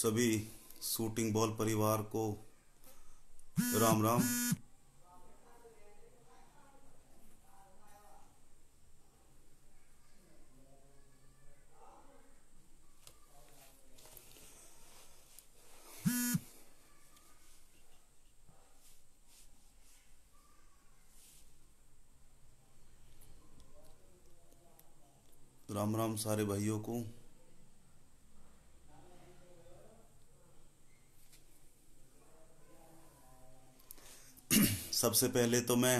सभी shooting ball परिवार को राम राम राम राम सारे भाइयों को सबसे पहले तो मैं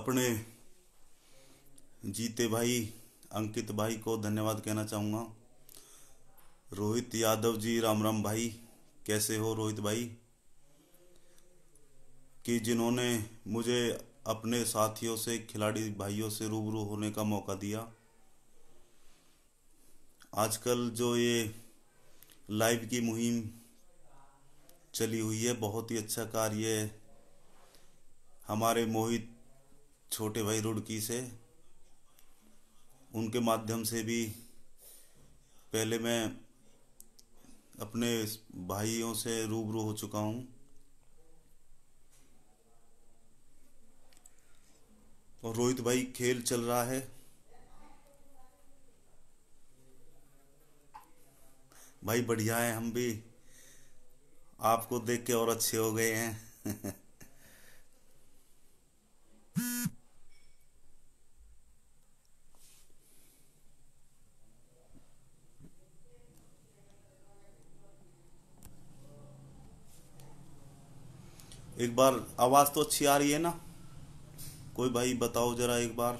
अपने जीते भाई अंकित भाई को धन्यवाद कहना चाहूँगा रोहित यादव जी राम राम भाई कैसे हो रोहित भाई कि जिन्होंने मुझे अपने साथियों से खिलाड़ी भाइयों से रूबरू होने का मौका दिया आजकल जो ये लाइव की मुहिम चली हुई है बहुत ही अच्छा कार्य हमारे मोहित छोटे भाई रुड़की से उनके माध्यम से भी पहले मैं अपने भाइयों से रूबरू हो चुका हूँ और रोहित भाई खेल चल रहा है भाई बढ़िया है हम भी आपको देख के और अच्छे हो गए हैं बार आवाज़ तो अच्छी आ रही है ना कोई भाई बताओ ज़रा एक बार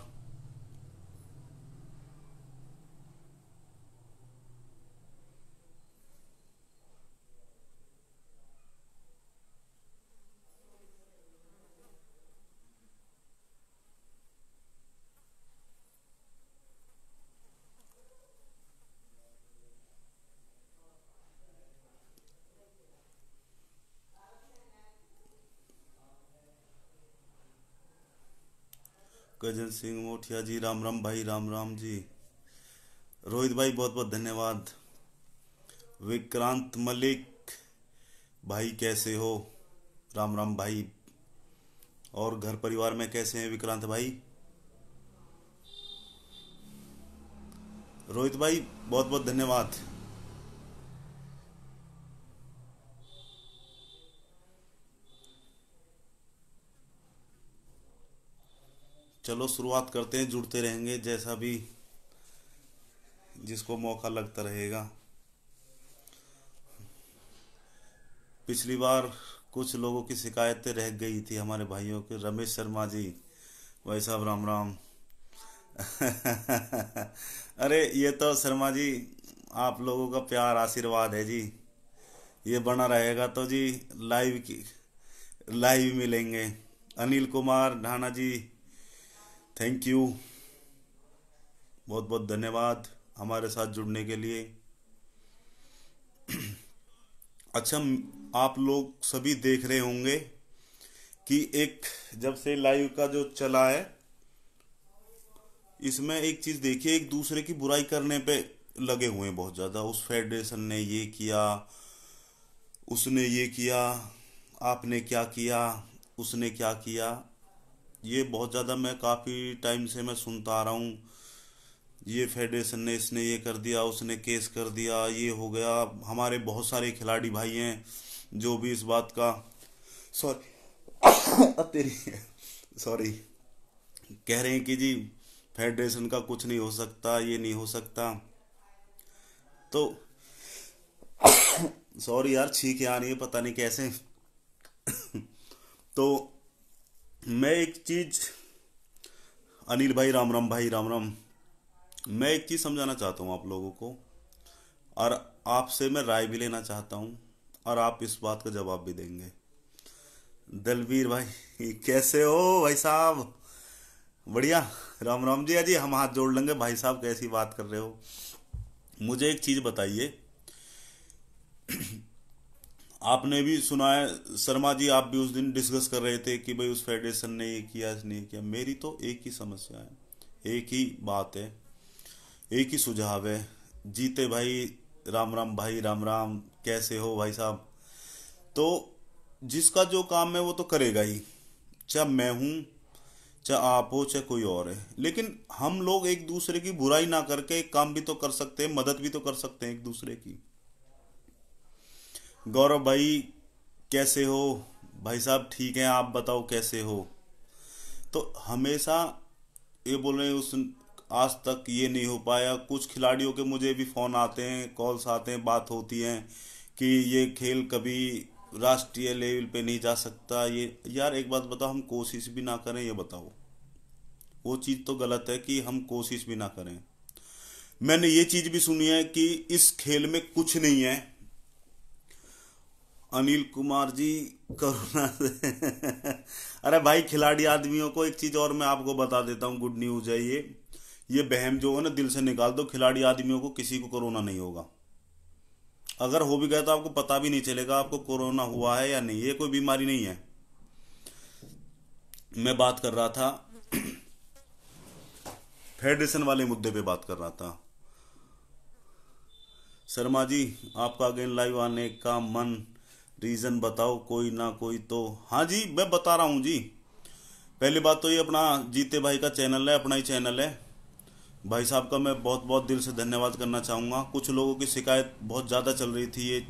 गजन सिंह मोठिया जी राम राम भाई राम राम जी रोहित भाई बहुत बहुत धन्यवाद विक्रांत मलिक भाई कैसे हो राम राम भाई और घर परिवार में कैसे हैं विक्रांत भाई रोहित भाई बहुत बहुत धन्यवाद चलो शुरुआत करते हैं जुड़ते रहेंगे जैसा भी जिसको मौका लगता रहेगा पिछली बार कुछ लोगों की शिकायतें रह गई थी हमारे भाइयों के रमेश शर्मा जी भाई साहब राम राम अरे ये तो शर्मा जी आप लोगों का प्यार आशीर्वाद है जी ये बना रहेगा तो जी लाइव की लाइव मिलेंगे अनिल कुमार ढाणा जी थैंक यू बहुत बहुत धन्यवाद हमारे साथ जुड़ने के लिए अच्छा आप लोग सभी देख रहे होंगे कि एक जब से लाइव का जो चला है इसमें एक चीज देखिए एक दूसरे की बुराई करने पे लगे हुए हैं बहुत ज्यादा उस फेडरेशन ने ये किया उसने ये किया आपने क्या किया उसने क्या किया ये बहुत ज़्यादा मैं काफ़ी टाइम से मैं सुनता आ रहा हूँ ये फेडरेशन ने इसने ये कर दिया उसने केस कर दिया ये हो गया हमारे बहुत सारे खिलाड़ी भाई हैं जो भी इस बात का सॉरी तेरी सॉरी कह रहे हैं कि जी फेडरेशन का कुछ नहीं हो सकता ये नहीं हो सकता तो सॉरी यार छीक आ रही है पता नहीं कैसे तो मैं एक चीज़ अनिल भाई राम राम भाई राम राम मैं एक चीज़ समझाना चाहता हूँ आप लोगों को और आपसे मैं राय भी लेना चाहता हूँ और आप इस बात का जवाब भी देंगे दलवीर भाई कैसे हो भाई साहब बढ़िया राम राम जी अजी हम हाथ जोड़ लेंगे भाई साहब कैसी बात कर रहे हो मुझे एक चीज़ बताइए आपने भी सुना है शर्मा जी आप भी उस दिन डिस्कस कर रहे थे कि भाई उस फेडरेशन ने ये किया नहीं किया मेरी तो एक ही समस्या है एक ही बात है एक ही सुझाव है जीते भाई राम राम भाई राम राम कैसे हो भाई साहब तो जिसका जो काम है वो तो करेगा ही चाहे मैं हूं चाहे आप हो चाहे कोई और है लेकिन हम लोग एक दूसरे की बुराई ना करके एक काम भी तो कर सकते हैं मदद भी तो कर सकते हैं एक दूसरे की गौरव भाई कैसे हो भाई साहब ठीक हैं आप बताओ कैसे हो तो हमेशा ये बोल रहे हैं उस आज तक ये नहीं हो पाया कुछ खिलाड़ियों के मुझे भी फ़ोन आते हैं कॉल्स आते हैं बात होती हैं कि ये खेल कभी राष्ट्रीय लेवल पे नहीं जा सकता ये यार एक बात बताओ हम कोशिश भी ना करें ये बताओ वो चीज़ तो गलत है कि हम कोशिश भी ना करें मैंने ये चीज़ भी सुनी है कि इस खेल में कुछ नहीं है अनिल कुमार जी करुणा से अरे भाई खिलाड़ी आदमियों को एक चीज़ और मैं आपको बता देता हूँ गुड न्यूज़ है ये ये बहम जो है ना दिल से निकाल दो खिलाड़ी आदमियों को किसी को कोरोना नहीं होगा अगर हो भी गया तो आपको पता भी नहीं चलेगा आपको कोरोना हुआ है या नहीं ये कोई बीमारी नहीं है मैं बात कर रहा था फेडरेशन वाले मुद्दे पे बात कर रहा था शर्मा जी आपका अगेन लाइव आने का मन रीज़न बताओ कोई ना कोई तो हाँ जी मैं बता रहा हूँ जी पहली बात तो ये अपना जीते भाई का चैनल है अपना ही चैनल है भाई साहब का मैं बहुत बहुत दिल से धन्यवाद करना चाहूँगा कुछ लोगों की शिकायत बहुत ज़्यादा चल रही थी ये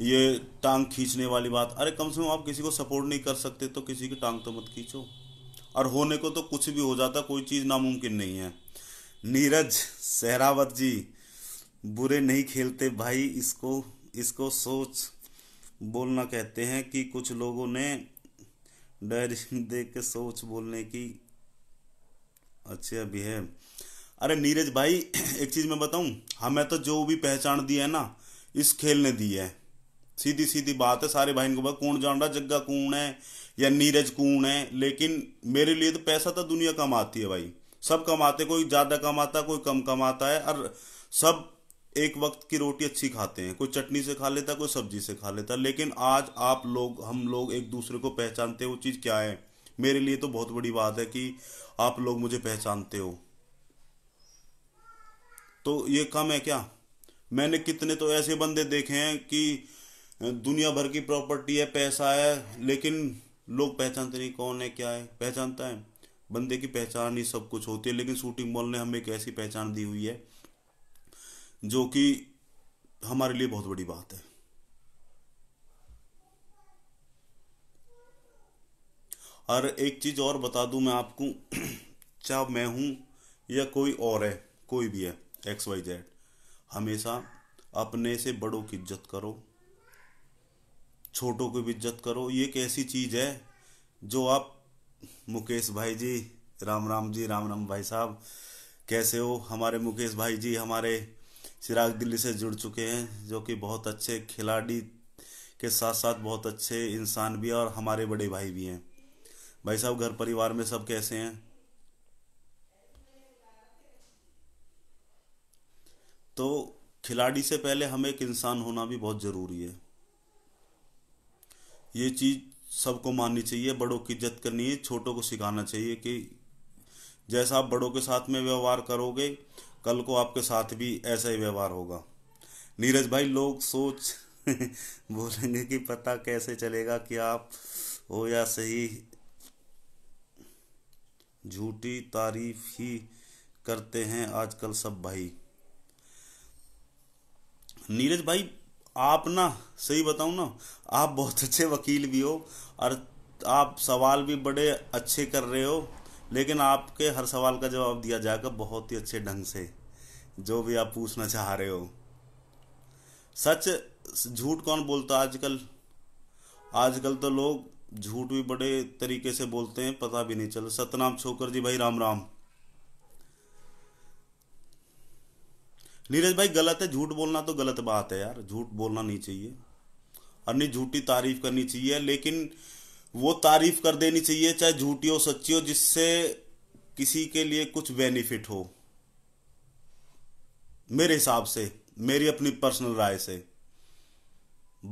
ये टांग खींचने वाली बात अरे कम से कम आप किसी को सपोर्ट नहीं कर सकते तो किसी की टांग तो मत खींचो और होने को तो कुछ भी हो जाता कोई चीज़ नामुमकिन नहीं है नीरज सहरावत जी बुरे नहीं खेलते भाई इसको इसको सोच बोलना कहते हैं कि कुछ लोगों ने डायरी देख के सोच बोलने की अच्छा भी है अरे नीरज भाई एक चीज़ मैं बताऊं हमें तो जो भी पहचान दी है ना इस खेल ने दी है सीधी सीधी बात है सारे भाई को कौन जान रहा जग्गा कौन है या नीरज कौन है लेकिन मेरे लिए तो पैसा तो दुनिया कमाती है भाई सब कमाते कोई ज़्यादा कमाता कोई कम कमाता है और सब एक वक्त की रोटी अच्छी खाते हैं कोई चटनी से खा लेता कोई सब्जी से खा लेता लेकिन आज आप लोग हम लोग एक दूसरे को पहचानते वो चीज़ क्या है मेरे लिए तो बहुत बड़ी बात है कि आप लोग मुझे पहचानते हो तो ये कम है क्या मैंने कितने तो ऐसे बंदे देखे हैं कि दुनिया भर की प्रॉपर्टी है पैसा है लेकिन लोग पहचानते नहीं कौन है क्या है पहचानता है बंदे की पहचान ही सब कुछ होती है लेकिन शूटिंग मॉल ने हमें एक ऐसी पहचान दी हुई है जो कि हमारे लिए बहुत बड़ी बात है और एक चीज और बता दूं मैं आपको चाहे मैं हूं या कोई और है कोई भी है एक्स वाई जेड हमेशा अपने से बड़ों की इज्जत करो छोटों की भी इज्जत करो ये एक ऐसी चीज है जो आप मुकेश भाई जी राम राम जी राम राम भाई साहब कैसे हो हमारे मुकेश भाई जी हमारे चिराग दिल्ली से जुड़ चुके हैं जो कि बहुत अच्छे खिलाड़ी के साथ साथ बहुत अच्छे इंसान भी हैं और हमारे बड़े भाई भी हैं भाई साहब घर परिवार में सब कैसे हैं तो खिलाड़ी से पहले हमें एक इंसान होना भी बहुत ज़रूरी है ये चीज़ सबको माननी चाहिए बड़ों की इज्जत करनी है छोटों को सिखाना चाहिए कि जैसा आप बड़ों के साथ में व्यवहार करोगे कल को आपके साथ भी ऐसा ही व्यवहार होगा नीरज भाई लोग सोच बोलेंगे कि पता कैसे चलेगा कि आप हो या सही झूठी तारीफ ही करते हैं आजकल सब भाई नीरज भाई आप ना सही बताऊं ना आप बहुत अच्छे वकील भी हो और आप सवाल भी बड़े अच्छे कर रहे हो लेकिन आपके हर सवाल का जवाब दिया जाएगा बहुत ही अच्छे ढंग से जो भी आप पूछना चाह रहे हो सच झूठ कौन बोलता आजकल आजकल तो लोग झूठ भी बड़े तरीके से बोलते हैं पता भी नहीं चल सतनाम छोकर जी भाई राम राम नीरज भाई गलत है झूठ बोलना तो गलत बात है यार झूठ बोलना नहीं चाहिए और झूठी तारीफ करनी चाहिए लेकिन वो तारीफ कर देनी चाहिए चाहे झूठी हो सच्ची हो जिससे किसी के लिए कुछ बेनिफिट हो मेरे हिसाब से मेरी अपनी पर्सनल राय से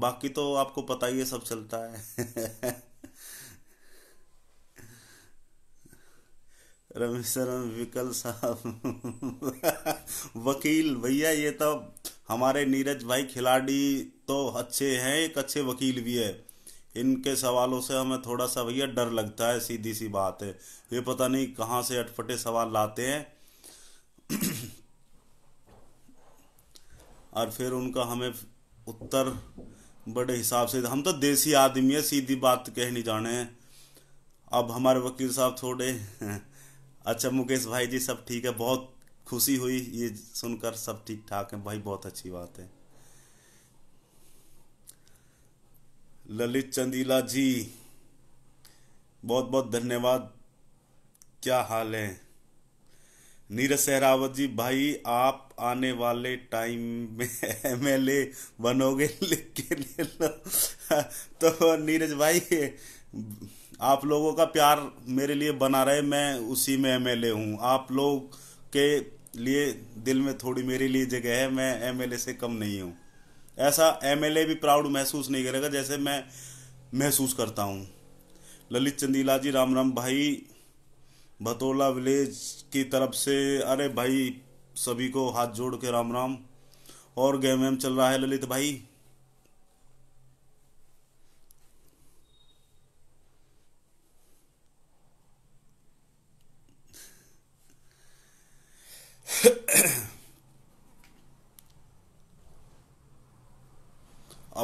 बाकी तो आपको पता ही है सब चलता है रमेश शरण विकल साहब वकील भैया ये तो हमारे नीरज भाई खिलाड़ी तो अच्छे हैं एक अच्छे वकील भी है इनके सवालों से हमें थोड़ा सा भैया डर लगता है सीधी सी बात है ये पता नहीं कहाँ से अटपटे सवाल लाते हैं और फिर उनका हमें उत्तर बड़े हिसाब से हम तो देसी आदमी है सीधी बात कह नहीं जाने हैं अब हमारे वकील साहब थोड़े अच्छा मुकेश भाई जी सब ठीक है बहुत खुशी हुई ये सुनकर सब ठीक ठाक है भाई बहुत अच्छी बात है ललित चंदीला जी बहुत बहुत धन्यवाद क्या हाल है नीरज सहरावत जी भाई आप आने वाले टाइम में एम एल ए बनोगे लिख के ले लो तो नीरज भाई आप लोगों का प्यार मेरे लिए बना रहे मैं उसी में एम एल ए हूँ आप लोग के लिए दिल में थोड़ी मेरे लिए जगह है मैं एम एल ए से कम नहीं हूँ ऐसा एमएलए भी प्राउड महसूस नहीं करेगा जैसे मैं महसूस करता हूँ ललित चंदीला जी राम राम भाई भतोला विलेज की तरफ से अरे भाई सभी को हाथ जोड़ के राम राम और गेम वेम चल रहा है ललित भाई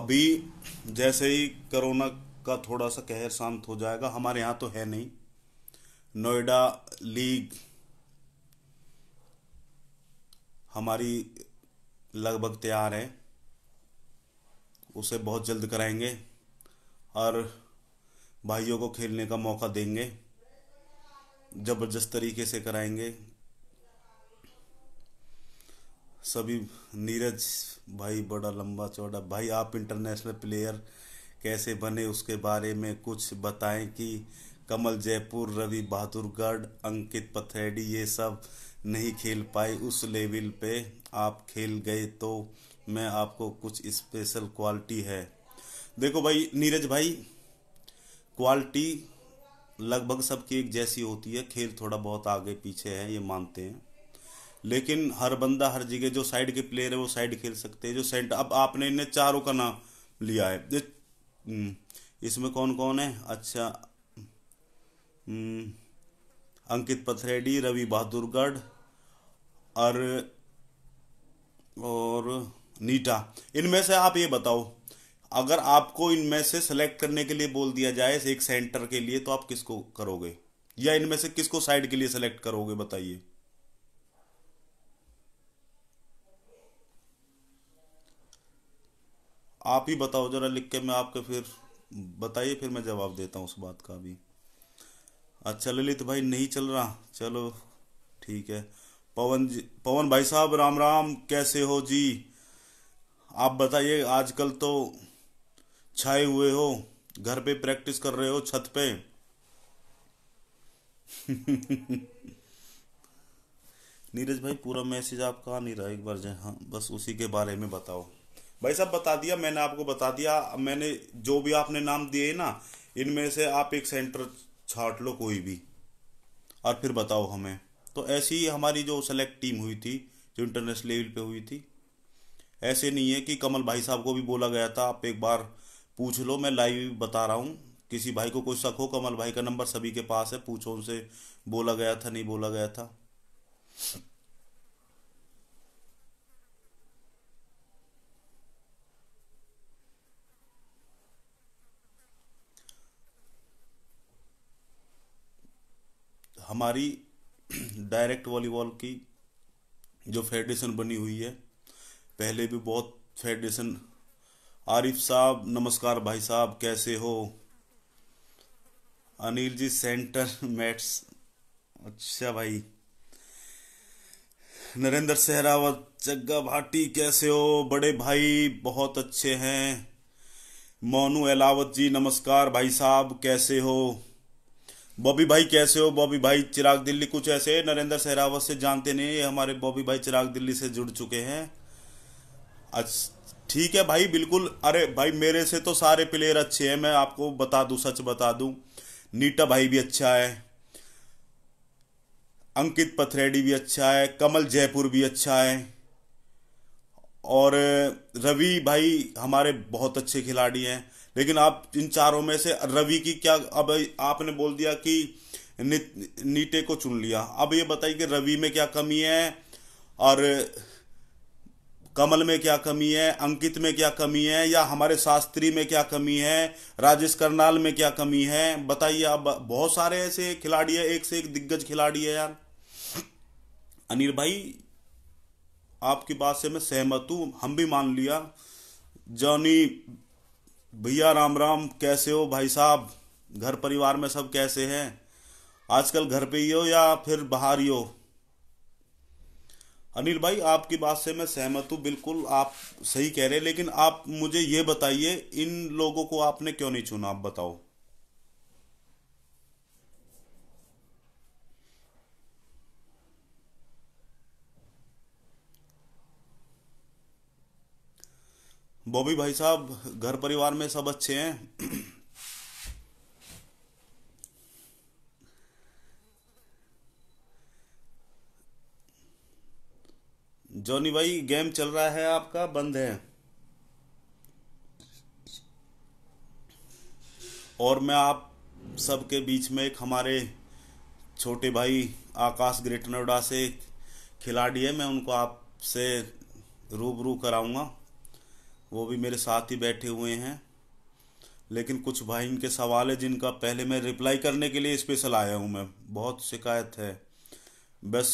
अभी जैसे ही कोरोना का थोड़ा सा कहर शांत हो जाएगा हमारे यहाँ तो है नहीं नोएडा लीग हमारी लगभग तैयार है उसे बहुत जल्द कराएंगे और भाइयों को खेलने का मौका देंगे ज़बरदस्त तरीके से कराएंगे सभी नीरज भाई बड़ा लंबा चौड़ा भाई आप इंटरनेशनल प्लेयर कैसे बने उसके बारे में कुछ बताएं कि कमल जयपुर रवि बहादुरगढ़ अंकित पथेडी ये सब नहीं खेल पाए उस लेवल पे आप खेल गए तो मैं आपको कुछ स्पेशल क्वालिटी है देखो भाई नीरज भाई क्वालिटी लगभग सबकी एक जैसी होती है खेल थोड़ा बहुत आगे पीछे है ये मानते हैं लेकिन हर बंदा हर जगह जो साइड के प्लेयर है वो साइड खेल सकते हैं जो सेंटर अब आपने इन्हें चारों का नाम लिया है हम्म, इसमें कौन कौन है अच्छा हम्म, अंकित पथरेडी रवि बहादुरगढ़ और और नीटा इनमें से आप ये बताओ अगर आपको इनमें से सिलेक्ट करने के लिए बोल दिया जाए एक सेंटर के लिए तो आप किसको करोगे या इनमें से किसको साइड के लिए सिलेक्ट करोगे बताइए आप ही बताओ जरा लिख के मैं आपके फिर बताइए फिर मैं जवाब देता हूँ उस बात का भी अच्छा ललित भाई नहीं चल रहा चलो ठीक है पवन जी पवन भाई साहब राम राम कैसे हो जी आप बताइए आजकल तो छाए हुए हो घर पे प्रैक्टिस कर रहे हो छत पे नीरज भाई पूरा मैसेज आपका नहीं रहा एक बार जय हाँ बस उसी के बारे में बताओ भाई साहब बता दिया मैंने आपको बता दिया मैंने जो भी आपने नाम दिए ना इनमें से आप एक सेंटर छाट लो कोई भी और फिर बताओ हमें तो ऐसी ही हमारी जो सेलेक्ट टीम हुई थी जो इंटरनेशनल लेवल पे हुई थी ऐसे नहीं है कि कमल भाई साहब को भी बोला गया था आप एक बार पूछ लो मैं लाइव बता रहा हूँ किसी भाई को कोई शक हो कमल भाई का नंबर सभी के पास है पूछो उनसे बोला गया था नहीं बोला गया था हमारी डायरेक्ट वॉलीबॉल की जो फेडरेशन बनी हुई है पहले भी बहुत फेडरेशन आरिफ साहब नमस्कार भाई साहब कैसे हो अनिल जी सेंटर मैट्स अच्छा भाई नरेंद्र सहरावत जग्गा भाटी कैसे हो बड़े भाई बहुत अच्छे हैं मोनू एलावत जी नमस्कार भाई साहब कैसे हो बॉबी भाई कैसे हो बॉबी भाई चिराग दिल्ली कुछ ऐसे नरेंद्र सहरावत से जानते नहीं ये हमारे बॉबी भाई चिराग दिल्ली से जुड़ चुके हैं अच्छा ठीक है भाई बिल्कुल अरे भाई मेरे से तो सारे प्लेयर अच्छे हैं मैं आपको बता दूं सच बता दूं नीटा भाई भी अच्छा है अंकित पथरेडी भी अच्छा है कमल जयपुर भी अच्छा है और रवि भाई हमारे बहुत अच्छे खिलाड़ी हैं लेकिन आप इन चारों में से रवि की क्या अब आपने बोल दिया कि नीटे को चुन लिया अब ये बताइए कि रवि में क्या कमी है और कमल में क्या कमी है अंकित में क्या कमी है या हमारे शास्त्री में क्या कमी है राजेश करनाल में क्या कमी है बताइए अब बहुत सारे ऐसे खिलाड़ी है एक से एक दिग्गज खिलाड़ी है यार अनिल भाई आपकी बात से मैं सहमत हूं हम भी मान लिया जॉनी भैया राम राम कैसे हो भाई साहब घर परिवार में सब कैसे हैं आजकल घर पे ही हो या फिर बाहर ही हो अनिल भाई आपकी बात से मैं सहमत हूँ बिल्कुल आप सही कह रहे हैं लेकिन आप मुझे ये बताइए इन लोगों को आपने क्यों नहीं चुना आप बताओ बॉबी भाई साहब घर परिवार में सब अच्छे हैं जॉनी भाई गेम चल रहा है आपका बंद है और मैं आप सबके बीच में एक हमारे छोटे भाई आकाश ग्रेट नोएडा से खिलाड़ी है मैं उनको आपसे रूबरू कराऊंगा वो भी मेरे साथ ही बैठे हुए हैं लेकिन कुछ भाई इनके सवाल है जिनका पहले मैं रिप्लाई करने के लिए स्पेशल आया हूँ मैं बहुत शिकायत है बस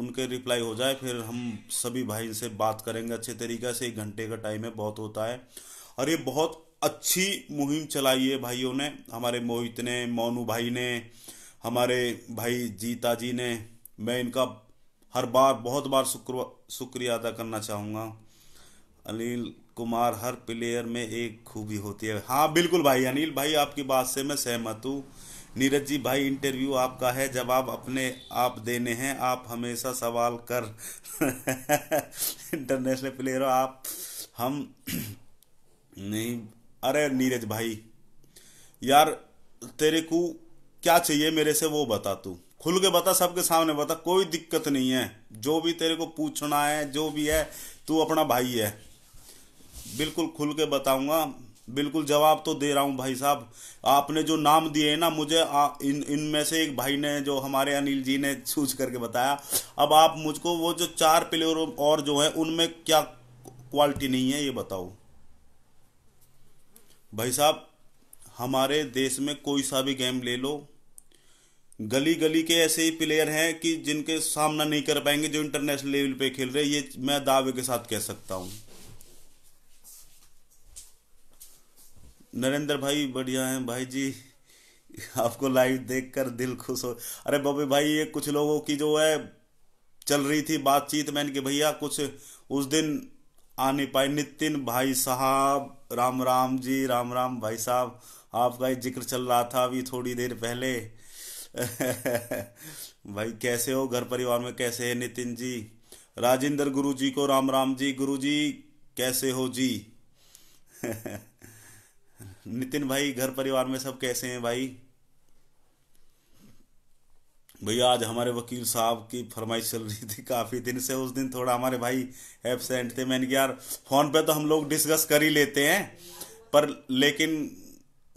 उनके रिप्लाई हो जाए फिर हम सभी भाई से बात करेंगे अच्छे तरीके से एक घंटे का टाइम है बहुत होता है और ये बहुत अच्छी मुहिम चलाई है भाइयों ने हमारे मोहित ने मोनू भाई ने हमारे भाई जीता जी ने मैं इनका हर बार बहुत बार शुक्र शुक्रिया अदा करना चाहूँगा अनिल कुमार हर प्लेयर में एक खूबी होती है हाँ बिल्कुल भाई अनिल भाई आपकी बात से मैं सहमत हूँ नीरज जी भाई इंटरव्यू आपका है जवाब अपने आप देने हैं आप हमेशा सवाल कर इंटरनेशनल प्लेयर आप हम नहीं अरे नीरज भाई यार तेरे को क्या चाहिए मेरे से वो बता तू खुल के बता सबके सामने बता कोई दिक्कत नहीं है जो भी तेरे को पूछना है जो भी है तू अपना भाई है बिल्कुल खुल के बताऊंगा बिल्कुल जवाब तो दे रहा हूँ भाई साहब आपने जो नाम दिए ना मुझे आ, इन इनमें से एक भाई ने जो हमारे अनिल जी ने चूज करके बताया अब आप मुझको वो जो चार प्लेयर और जो है उनमें क्या क्वालिटी नहीं है ये बताओ भाई साहब हमारे देश में कोई सा भी गेम ले लो गली गली के ऐसे ही प्लेयर हैं कि जिनके सामना नहीं कर पाएंगे जो इंटरनेशनल लेवल पे खेल रहे ये मैं दावे के साथ कह सकता हूँ नरेंद्र भाई बढ़िया हैं भाई जी आपको लाइव देखकर दिल खुश हो अरे बबे भाई ये कुछ लोगों की जो है चल रही थी बातचीत में इनके भैया कुछ उस दिन आ नहीं पाए नितिन भाई साहब राम राम जी राम राम भाई साहब आपका ये जिक्र चल रहा था अभी थोड़ी देर पहले भाई कैसे हो घर परिवार में कैसे है नितिन जी राजेंद्र गुरु जी को राम राम जी गुरु जी कैसे हो जी नितिन भाई घर परिवार में सब कैसे हैं भाई भैया आज हमारे वकील साहब की फरमाइश चल रही थी काफ़ी दिन से उस दिन थोड़ा हमारे भाई एबसेंट थे मैंने यार फ़ोन पे तो हम लोग डिस्कस कर ही लेते हैं पर लेकिन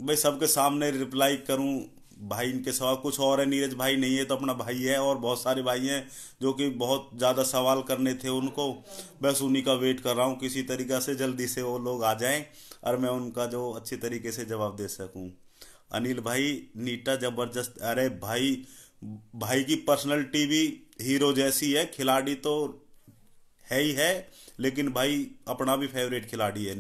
भाई सबके सामने रिप्लाई करूं भाई इनके सवाल कुछ और है नीरज भाई नहीं है तो अपना भाई है और बहुत सारे भाई हैं जो कि बहुत ज़्यादा सवाल करने थे उनको बस उन्हीं का वेट कर रहा हूँ किसी तरीका से जल्दी से वो लोग आ जाएं और मैं उनका जो अच्छी तरीके से जवाब दे सकूँ अनिल भाई नीटा जबरदस्त अरे भाई भाई की पर्सनैलिटी भी हीरो जैसी है खिलाड़ी तो है ही है लेकिन भाई अपना भी फेवरेट खिलाड़ी है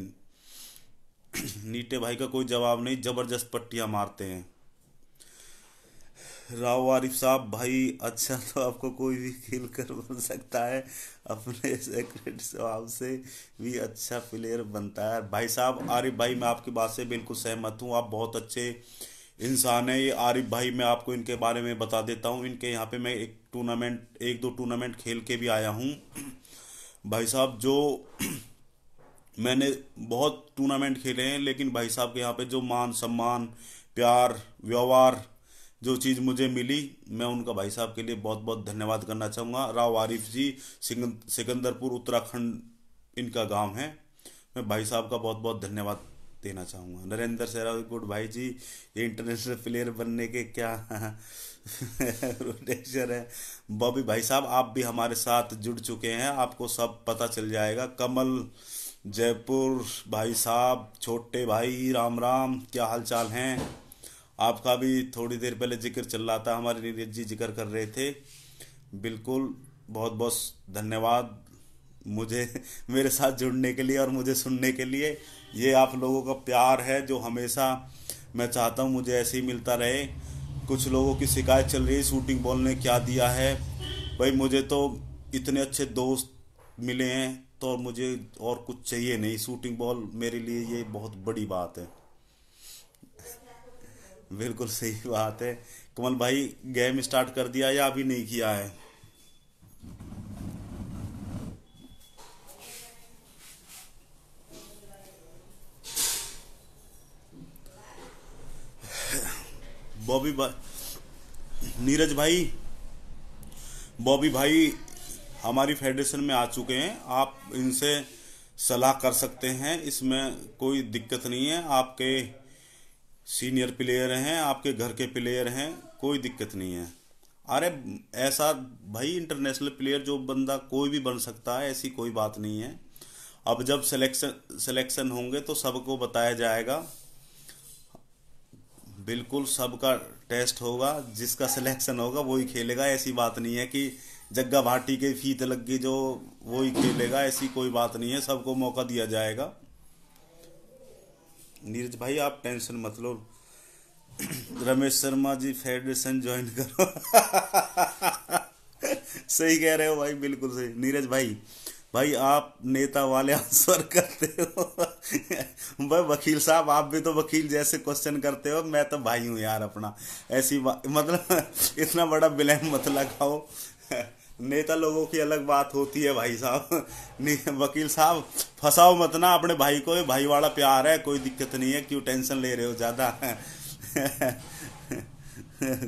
नीटे भाई का कोई जवाब नहीं जबरदस्त पट्टियां मारते हैं राव आरिफ साहब भाई अच्छा तो आपको कोई भी खेल कर बन सकता है अपने सेक्रेट स्वभाव से भी अच्छा प्लेयर बनता है भाई साहब आरिफ भाई मैं आपकी बात से बिल्कुल सहमत हूँ आप बहुत अच्छे इंसान है ये आरिफ भाई मैं आपको इनके बारे में बता देता हूँ इनके यहाँ पे मैं एक टूर्नामेंट एक दो टूर्नामेंट खेल के भी आया हूँ भाई साहब जो मैंने बहुत टूर्नामेंट खेले हैं लेकिन भाई साहब के यहाँ पे जो मान सम्मान प्यार व्यवहार जो चीज़ मुझे मिली मैं उनका भाई साहब के लिए बहुत बहुत धन्यवाद करना चाहूँगा राव आरिफ जी सिकंदरपुर उत्तराखंड इनका गांव है मैं भाई साहब का बहुत बहुत धन्यवाद देना चाहूँगा नरेंद्र सहरा गुड भाई जी ये इंटरनेशनल प्लेयर बनने के क्या रोटेशन है बॉबी भाई साहब आप भी हमारे साथ जुड़ चुके हैं आपको सब पता चल जाएगा कमल जयपुर भाई साहब छोटे भाई राम राम क्या हालचाल हैं आपका भी थोड़ी देर पहले जिक्र चल रहा था हमारे नीरज जी जिक्र कर रहे थे बिल्कुल बहुत बहुत धन्यवाद मुझे मेरे साथ जुड़ने के लिए और मुझे सुनने के लिए ये आप लोगों का प्यार है जो हमेशा मैं चाहता हूँ मुझे ऐसे ही मिलता रहे कुछ लोगों की शिकायत चल रही है शूटिंग बॉल ने क्या दिया है भाई मुझे तो इतने अच्छे दोस्त मिले हैं तो मुझे और कुछ चाहिए नहीं शूटिंग बॉल मेरे लिए ये बहुत बड़ी बात है बिल्कुल सही बात है कमल भाई गेम स्टार्ट कर दिया या अभी नहीं किया है बॉबी भाई नीरज भाई बॉबी भाई हमारी फेडरेशन में आ चुके हैं आप इनसे सलाह कर सकते हैं इसमें कोई दिक्कत नहीं है आपके सीनियर प्लेयर हैं आपके घर के प्लेयर हैं कोई दिक्कत नहीं है अरे ऐसा भाई इंटरनेशनल प्लेयर जो बंदा कोई भी बन सकता है ऐसी कोई बात नहीं है अब जब सिलेक्शन सिलेक्शन होंगे तो सबको बताया जाएगा बिल्कुल सबका टेस्ट होगा जिसका सिलेक्शन होगा वही खेलेगा ऐसी बात नहीं है कि जग्गा भाटी के फीत लग गई जो वही खेलेगा ऐसी कोई बात नहीं है सबको मौका दिया जाएगा नीरज भाई आप टेंशन मत लो रमेश शर्मा जी फेडरेशन ज्वाइन करो सही कह रहे हो भाई बिल्कुल सही नीरज भाई भाई आप नेता वाले आंसर करते हो भाई वकील साहब आप भी तो वकील जैसे क्वेश्चन करते हो मैं तो भाई हूँ यार अपना ऐसी मतलब इतना बड़ा बिलैम मत लगाओ नेता लोगों की अलग बात होती है भाई साहब वकील साहब फंसाओ मत ना अपने भाई को भाई वाला प्यार है कोई दिक्कत नहीं है क्यों टेंशन ले रहे हो ज़्यादा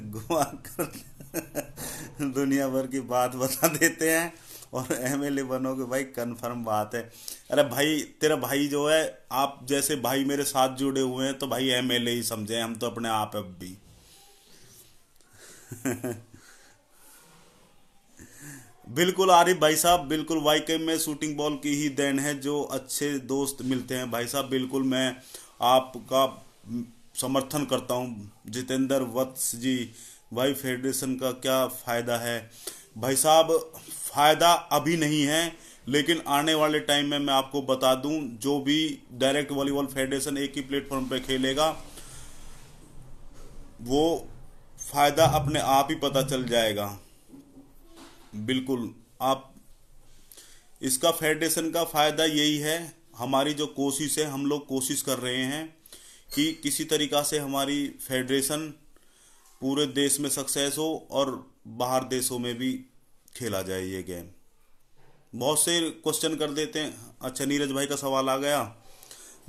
घुमा कर दुनिया भर की बात बता देते हैं और एम एल ए बनोगे भाई कन्फर्म बात है अरे भाई तेरा भाई जो है आप जैसे भाई मेरे साथ जुड़े हुए हैं तो भाई एम एल ए ही समझे हम तो अपने आप अब भी बिल्कुल आरिफ भाई साहब बिल्कुल वाई में शूटिंग बॉल की ही देन है जो अच्छे दोस्त मिलते हैं भाई साहब बिल्कुल मैं आपका समर्थन करता हूँ जितेंद्र वत्स जी भाई फेडरेशन का क्या फ़ायदा है भाई साहब फ़ायदा अभी नहीं है लेकिन आने वाले टाइम में मैं आपको बता दूं जो भी डायरेक्ट वॉलीबॉल फेडरेशन एक ही प्लेटफॉर्म पे खेलेगा वो फ़ायदा अपने आप ही पता चल जाएगा बिल्कुल आप इसका फेडरेशन का फायदा यही है हमारी जो कोशिश है हम लोग कोशिश कर रहे हैं कि किसी तरीका से हमारी फेडरेशन पूरे देश में सक्सेस हो और बाहर देशों में भी खेला जाए ये गेम बहुत से क्वेश्चन कर देते हैं अच्छा नीरज भाई का सवाल आ गया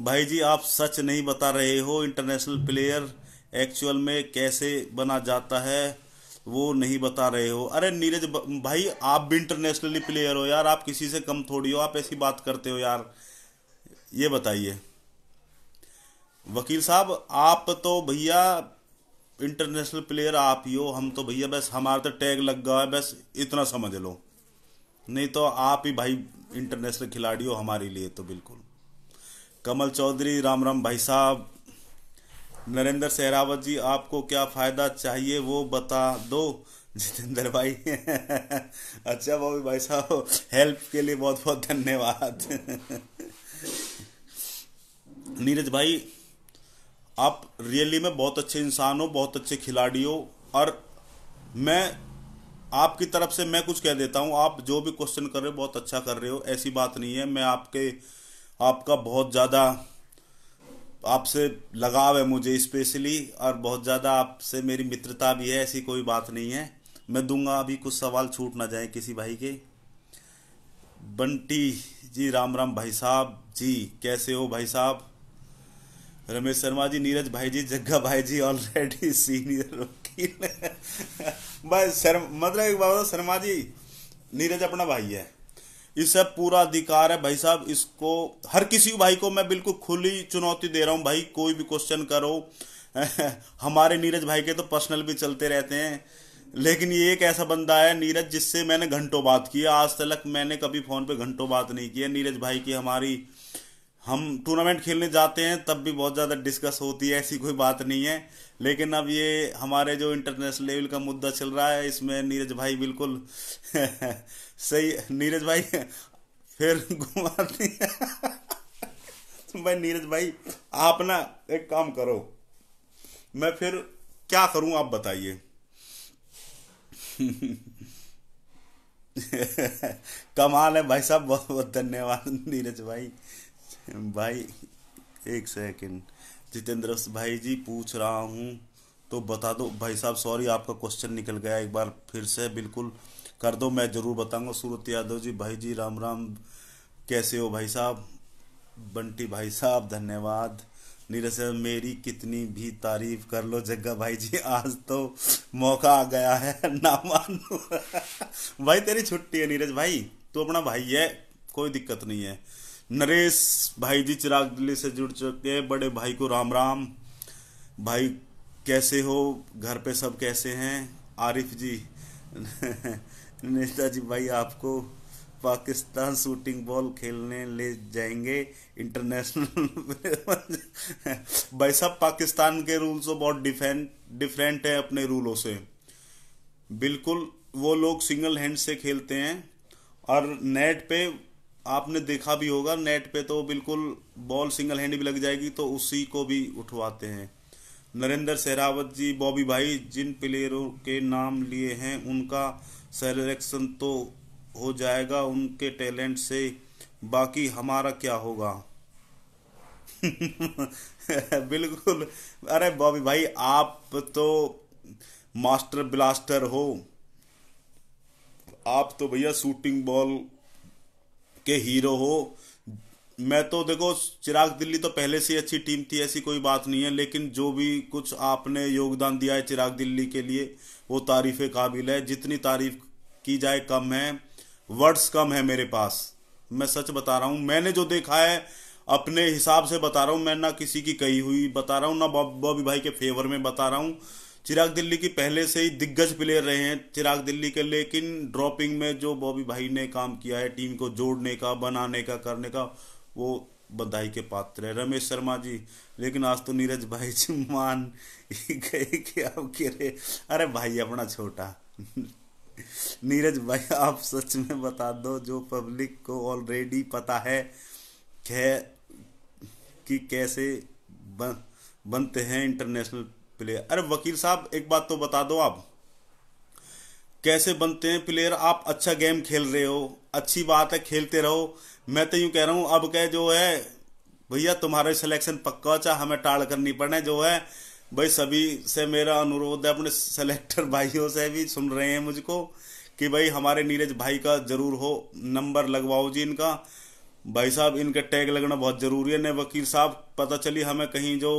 भाई जी आप सच नहीं बता रहे हो इंटरनेशनल प्लेयर एक्चुअल में कैसे बना जाता है वो नहीं बता रहे हो अरे नीरज भाई आप भी इंटरनेशनली प्लेयर हो यार आप किसी से कम थोड़ी हो आप ऐसी बात करते हो यार ये बताइए वकील साहब आप तो भैया इंटरनेशनल प्लेयर आप ही हो हम तो भैया बस हमारा तो टैग लग गया है बस इतना समझ लो नहीं तो आप ही भाई इंटरनेशनल खिलाड़ी हो हमारे लिए तो बिल्कुल कमल चौधरी राम राम भाई साहब नरेंद्र सहरावत जी आपको क्या फ़ायदा चाहिए वो बता दो जितेंद्र भाई अच्छा भाभी भाई साहब हेल्प के लिए बहुत बहुत धन्यवाद नीरज भाई आप रियली में बहुत अच्छे इंसान हो बहुत अच्छे खिलाड़ी हो और मैं आपकी तरफ से मैं कुछ कह देता हूँ आप जो भी क्वेश्चन कर रहे हो बहुत अच्छा कर रहे हो ऐसी बात नहीं है मैं आपके आपका बहुत ज़्यादा आपसे लगाव है मुझे स्पेशली और बहुत ज़्यादा आपसे मेरी मित्रता भी है ऐसी कोई बात नहीं है मैं दूंगा अभी कुछ सवाल छूट ना जाए किसी भाई के बंटी जी राम राम भाई साहब जी कैसे हो भाई साहब रमेश शर्मा जी नीरज भाई जी जग्गा भाई जी ऑलरेडी सीनियर वकील बस शर्म मतलब एक बात शर्मा जी नीरज अपना भाई है इसे पूरा अधिकार है भाई साहब इसको हर किसी भाई को मैं बिल्कुल खुली चुनौती दे रहा हूं भाई कोई भी क्वेश्चन करो हमारे नीरज भाई के तो पर्सनल भी चलते रहते हैं लेकिन ये एक ऐसा बंदा है नीरज जिससे मैंने घंटों बात की आज तक मैंने कभी फ़ोन पे घंटों बात नहीं की है नीरज भाई की हमारी हम टूर्नामेंट खेलने जाते हैं तब भी बहुत ज़्यादा डिस्कस होती है ऐसी कोई बात नहीं है लेकिन अब ये हमारे जो इंटरनेशनल लेवल का मुद्दा चल रहा है इसमें नीरज भाई बिल्कुल सही नीरज भाई फिर घुमा तो भाई नीरज भाई आप ना एक काम करो मैं फिर क्या करूं आप बताइए कमाल है भाई साहब बहुत बहुत धन्यवाद नीरज भाई भाई एक सेकंड जितेंद्र भाई जी पूछ रहा हूँ तो बता दो भाई साहब सॉरी आपका क्वेश्चन निकल गया एक बार फिर से बिल्कुल कर दो मैं ज़रूर बताऊंगा सूरत यादव जी भाई जी राम राम कैसे हो भाई साहब बंटी भाई साहब धन्यवाद नीरज मेरी कितनी भी तारीफ कर लो जग्गा भाई जी आज तो मौका आ गया है ना लो भाई तेरी छुट्टी है नीरज भाई तू तो अपना भाई है कोई दिक्कत नहीं है नरेश भाई जी चिराग दिल्ली से जुड़ चुके हैं बड़े भाई को राम राम भाई कैसे हो घर पे सब कैसे हैं आरिफ जी नेताजी भाई आपको पाकिस्तान शूटिंग बॉल खेलने ले जाएंगे इंटरनेशनल भाई साहब पाकिस्तान के रूल्स तो बहुत डिफेंट डिफरेंट है अपने रूलों से बिल्कुल वो लोग सिंगल हैंड से खेलते हैं और नेट पे आपने देखा भी होगा नेट पे तो बिल्कुल बॉल सिंगल हैंड भी लग जाएगी तो उसी को भी उठवाते हैं नरेंद्र सहरावत जी बॉबी भाई जिन प्लेयरों के नाम लिए हैं उनका सेलेक्शन तो हो जाएगा उनके टैलेंट से बाकी हमारा क्या होगा बिल्कुल अरे बॉबी भाई आप तो मास्टर ब्लास्टर हो आप तो भैया शूटिंग बॉल के हीरो हो मैं तो देखो चिराग दिल्ली तो पहले से अच्छी टीम थी ऐसी कोई बात नहीं है लेकिन जो भी कुछ आपने योगदान दिया है चिराग दिल्ली के लिए वो तारीफ़ काबिल है जितनी तारीफ की जाए कम है वर्ड्स कम है मेरे पास मैं सच बता रहा हूँ मैंने जो देखा है अपने हिसाब से बता रहा हूँ मैं ना किसी की कही हुई बता रहा हूँ ना बॉबी भाई के फेवर में बता रहा हूँ चिराग दिल्ली की पहले से ही दिग्गज प्लेयर रहे हैं चिराग दिल्ली के लेकिन ड्रॉपिंग में जो बॉबी भाई ने काम किया है टीम को जोड़ने का बनाने का करने का वो बधाई के पात्र है रमेश शर्मा जी लेकिन आज तो नीरज भाई जी मान गए कि आप कह रहे अरे भाई अपना छोटा नीरज भाई आप सच में बता दो जो पब्लिक को ऑलरेडी पता है कि कैसे बन, बनते हैं इंटरनेशनल प्लेयर अरे वकील साहब एक बात तो बता दो आप कैसे बनते हैं प्लेयर आप अच्छा गेम खेल रहे हो अच्छी बात है खेलते रहो मैं तो यूं कह रहा हूं अब क्या जो है भैया तुम्हारा सिलेक्शन पक्का चाहे हमें टाल करनी पड़े जो है भाई सभी से मेरा अनुरोध है अपने सेलेक्टर भाइयों से भी सुन रहे हैं मुझको कि भाई हमारे नीरज भाई का जरूर हो नंबर लगवाओ जी इनका भाई साहब इनका टैग लगना बहुत ज़रूरी है न वकील साहब पता चली हमें कहीं जो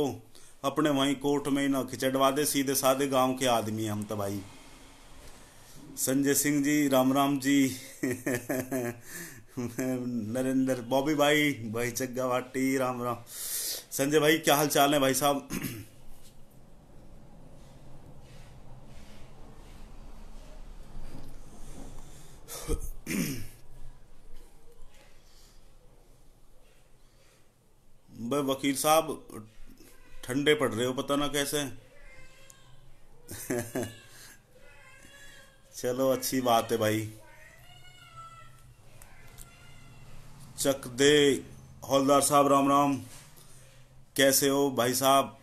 अपने वहीं कोर्ट में ही ना खिचड़वा दे सीधे साधे गांव के आदमी हम तो भाई संजय सिंह जी राम राम जी नरेंद्र बॉबी भाई भाई चग्गा भाटी राम राम संजय भाई क्या हाल चाल है भाई साहब वकील साहब ठंडे पड़ रहे हो पता ना कैसे चलो अच्छी बात है भाई चक दे हौलदार साहब राम राम कैसे हो भाई साहब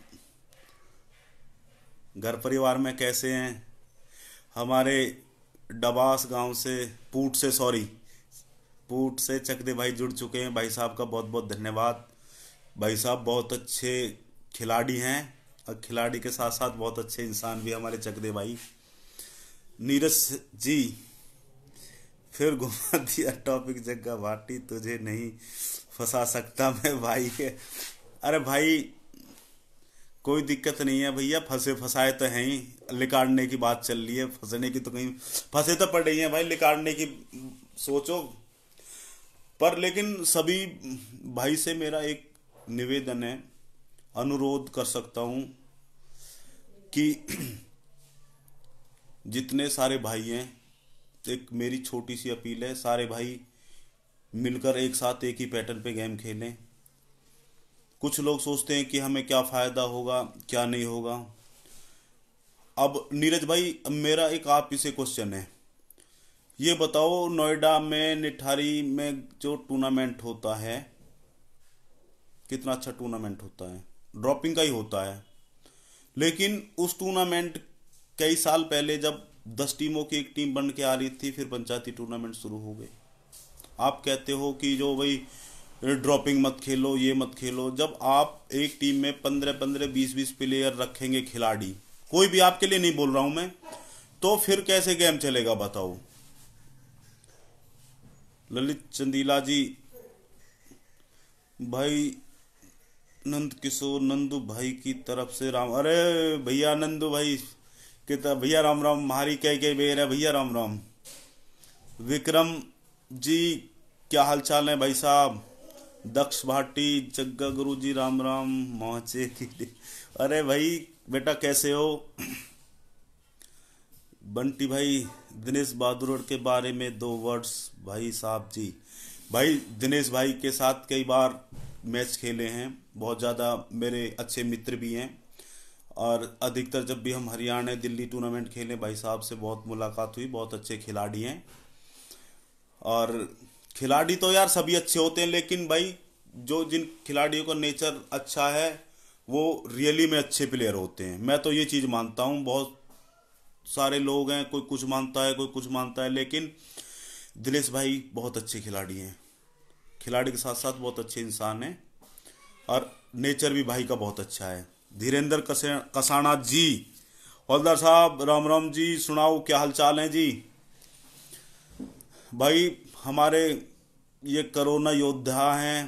घर परिवार में कैसे हैं हमारे डबास गांव से पूट से सॉरी पूट से चकदे भाई जुड़ चुके हैं भाई साहब का बहुत बहुत धन्यवाद भाई साहब बहुत अच्छे खिलाड़ी हैं और खिलाड़ी के साथ साथ बहुत अच्छे इंसान भी हमारे चकदे भाई नीरज जी फिर घुमा दिया टॉपिक जगह भाटी तुझे नहीं फंसा सकता मैं भाई के अरे भाई कोई दिक्कत नहीं है भैया फंसे फंसाए तो हैं ही लिकाड़ने की बात चल रही है फंसने की तो कहीं फंसे तो पड़ रही हैं भाई लिकाड़ने की सोचो पर लेकिन सभी भाई से मेरा एक निवेदन है अनुरोध कर सकता हूं कि जितने सारे भाई हैं एक मेरी छोटी सी अपील है सारे भाई मिलकर एक साथ एक ही पैटर्न पे गेम खेलें कुछ लोग सोचते हैं कि हमें क्या फ़ायदा होगा क्या नहीं होगा अब नीरज भाई मेरा एक आप इसे क्वेश्चन है ये बताओ नोएडा में निठारी में जो टूर्नामेंट होता है कितना अच्छा टूर्नामेंट होता है ड्रॉपिंग का ही होता है लेकिन उस टूर्नामेंट कई साल पहले जब दस टीमों की एक टीम बन के आ रही थी फिर पंचायती टूर्नामेंट शुरू हो गए आप कहते हो कि जो भाई ड्रॉपिंग मत खेलो ये मत खेलो जब आप एक टीम में पंद्रह पंद्रह बीस बीस प्लेयर रखेंगे खिलाड़ी कोई भी आपके लिए नहीं बोल रहा हूं मैं तो फिर कैसे गेम चलेगा बताओ ललित चंदीला जी भाई नंद किशोर नंदू भाई की तरफ से राम अरे भैया नंदू भाई के तरफ भैया राम राम मारी कह के बेर है भैया राम राम विक्रम जी क्या हाल चाल है भाई साहब दक्ष भाटी जग्गा गुरु जी राम राम मोहचे अरे भाई बेटा कैसे हो बंटी भाई दिनेश बहादुर के बारे में दो वर्ड्स भाई साहब जी भाई दिनेश भाई के साथ कई बार मैच खेले हैं बहुत ज़्यादा मेरे अच्छे मित्र भी हैं और अधिकतर जब भी हम हरियाणा दिल्ली टूर्नामेंट खेले भाई साहब से बहुत मुलाकात हुई बहुत अच्छे खिलाड़ी हैं और खिलाड़ी तो यार सभी अच्छे होते हैं लेकिन भाई जो जिन खिलाड़ियों का नेचर अच्छा है वो रियली में अच्छे प्लेयर होते हैं मैं तो ये चीज़ मानता हूँ बहुत सारे लोग हैं कोई कुछ मानता है कोई कुछ मानता है लेकिन दिलेश भाई बहुत अच्छे खिलाड़ी हैं खिलाड़ी के साथ साथ बहुत अच्छे इंसान हैं और नेचर भी भाई का बहुत अच्छा है धीरेन्द्र कसाणा जी हौलदार साहब राम राम जी सुनाओ क्या हालचाल है जी भाई हमारे ये कोरोना योद्धा हैं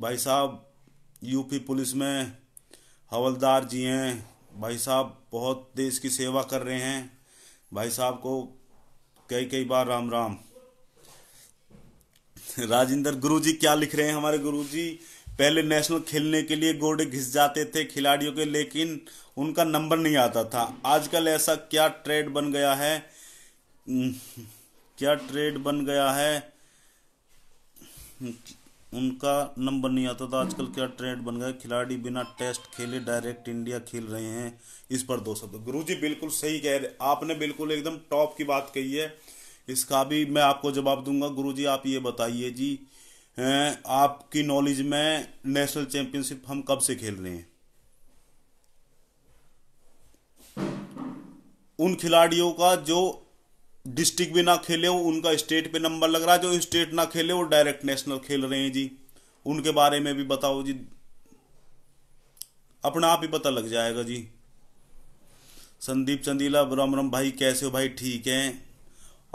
भाई साहब यूपी पुलिस में हवलदार जी हैं भाई साहब बहुत देश की सेवा कर रहे हैं भाई साहब को कई कई बार राम राम राजेंद्र गुरु जी क्या लिख रहे हैं हमारे गुरु जी पहले नेशनल खेलने के लिए गोडे घिस जाते थे खिलाड़ियों के लेकिन उनका नंबर नहीं आता था आजकल ऐसा क्या ट्रेड बन गया है क्या ट्रेड बन गया है उनका नंबर नहीं आता था आजकल क्या ट्रेंड बन गया खिलाड़ी बिना टेस्ट खेले डायरेक्ट इंडिया खेल रहे हैं इस पर दो शब्द गुरु जी बिल्कुल सही कह रहे आपने बिल्कुल एकदम टॉप की बात कही है इसका भी मैं आपको जवाब दूंगा गुरु जी आप ये बताइए जी आपकी नॉलेज में नेशनल चैंपियनशिप हम कब से खेल रहे हैं उन खिलाड़ियों का जो डिस्ट्रिक्ट भी ना खेले हो उनका स्टेट पे नंबर लग रहा है जो स्टेट ना खेले वो डायरेक्ट नेशनल खेल रहे हैं जी उनके बारे में भी बताओ जी अपना आप ही पता लग जाएगा जी संदीप चंदीला राम राम भाई कैसे हो भाई ठीक है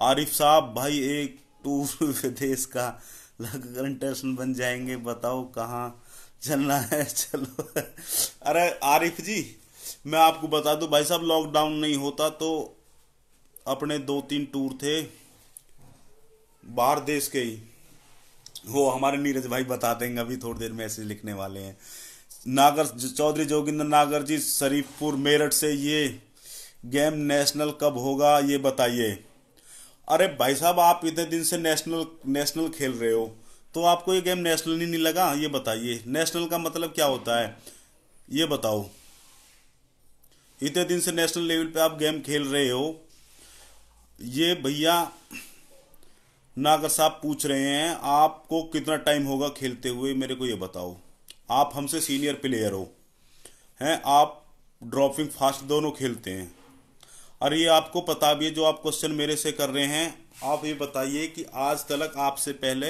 आरिफ साहब भाई एक टूर देश का करंट टेंशन बन जाएंगे बताओ कहाँ चलना है चलो अरे आरिफ जी मैं आपको बता दूं भाई साहब लॉकडाउन नहीं होता तो अपने दो तीन टूर थे बाहर देश के ही वो हमारे नीरज भाई बता देंगे अभी थोड़ी देर में ऐसे लिखने वाले हैं नागर चौधरी जोगिंदर नागर जी शरीफपुर मेरठ से ये गेम नेशनल कब होगा ये बताइए अरे भाई साहब आप इतने दिन से नेशनल नेशनल खेल रहे हो तो आपको ये गेम नेशनल ही नहीं लगा ये बताइए नेशनल का मतलब क्या होता है ये बताओ इतने दिन से नेशनल लेवल पे आप गेम खेल रहे हो ये भैया नागर साहब पूछ रहे हैं आपको कितना टाइम होगा खेलते हुए मेरे को ये बताओ आप हमसे सीनियर प्लेयर हो हैं आप ड्रॉपिंग फास्ट दोनों खेलते हैं और ये आपको पता भी है जो आप क्वेश्चन मेरे से कर रहे हैं आप ये बताइए कि आज तक आपसे पहले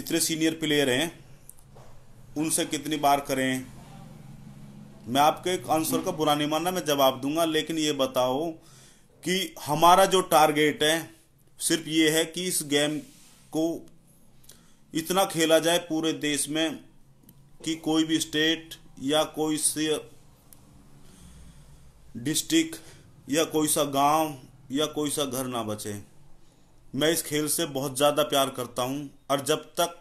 इतने सीनियर प्लेयर हैं उनसे कितनी बार करें मैं आपके एक आंसर का बुरा नहीं मानना मैं जवाब दूंगा लेकिन ये बताओ कि हमारा जो टारगेट है सिर्फ ये है कि इस गेम को इतना खेला जाए पूरे देश में कि कोई भी स्टेट या कोई से डिस्ट्रिक्ट या कोई सा गांव या कोई सा घर ना बचे मैं इस खेल से बहुत ज़्यादा प्यार करता हूँ और जब तक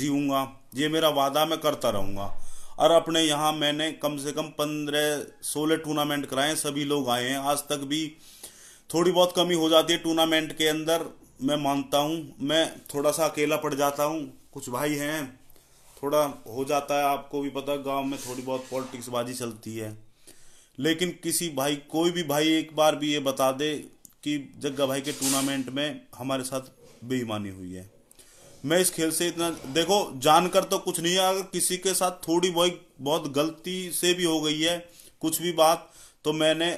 जीऊँगा ये मेरा वादा मैं करता रहूँगा और अपने यहाँ मैंने कम से कम पंद्रह सोलह टूर्नामेंट कराए हैं सभी लोग आए हैं आज तक भी थोड़ी बहुत कमी हो जाती है टूर्नामेंट के अंदर मैं मानता हूँ मैं थोड़ा सा अकेला पड़ जाता हूँ कुछ भाई हैं थोड़ा हो जाता है आपको भी पता गांव में थोड़ी बहुत पॉलिटिक्स बाजी चलती है लेकिन किसी भाई कोई भी भाई एक बार भी ये बता दे कि जग्गा भाई के टूर्नामेंट में हमारे साथ बेईमानी हुई है मैं इस खेल से इतना देखो जानकर तो कुछ नहीं है अगर किसी के साथ थोड़ी बहुत बहुत गलती से भी हो गई है कुछ भी बात तो मैंने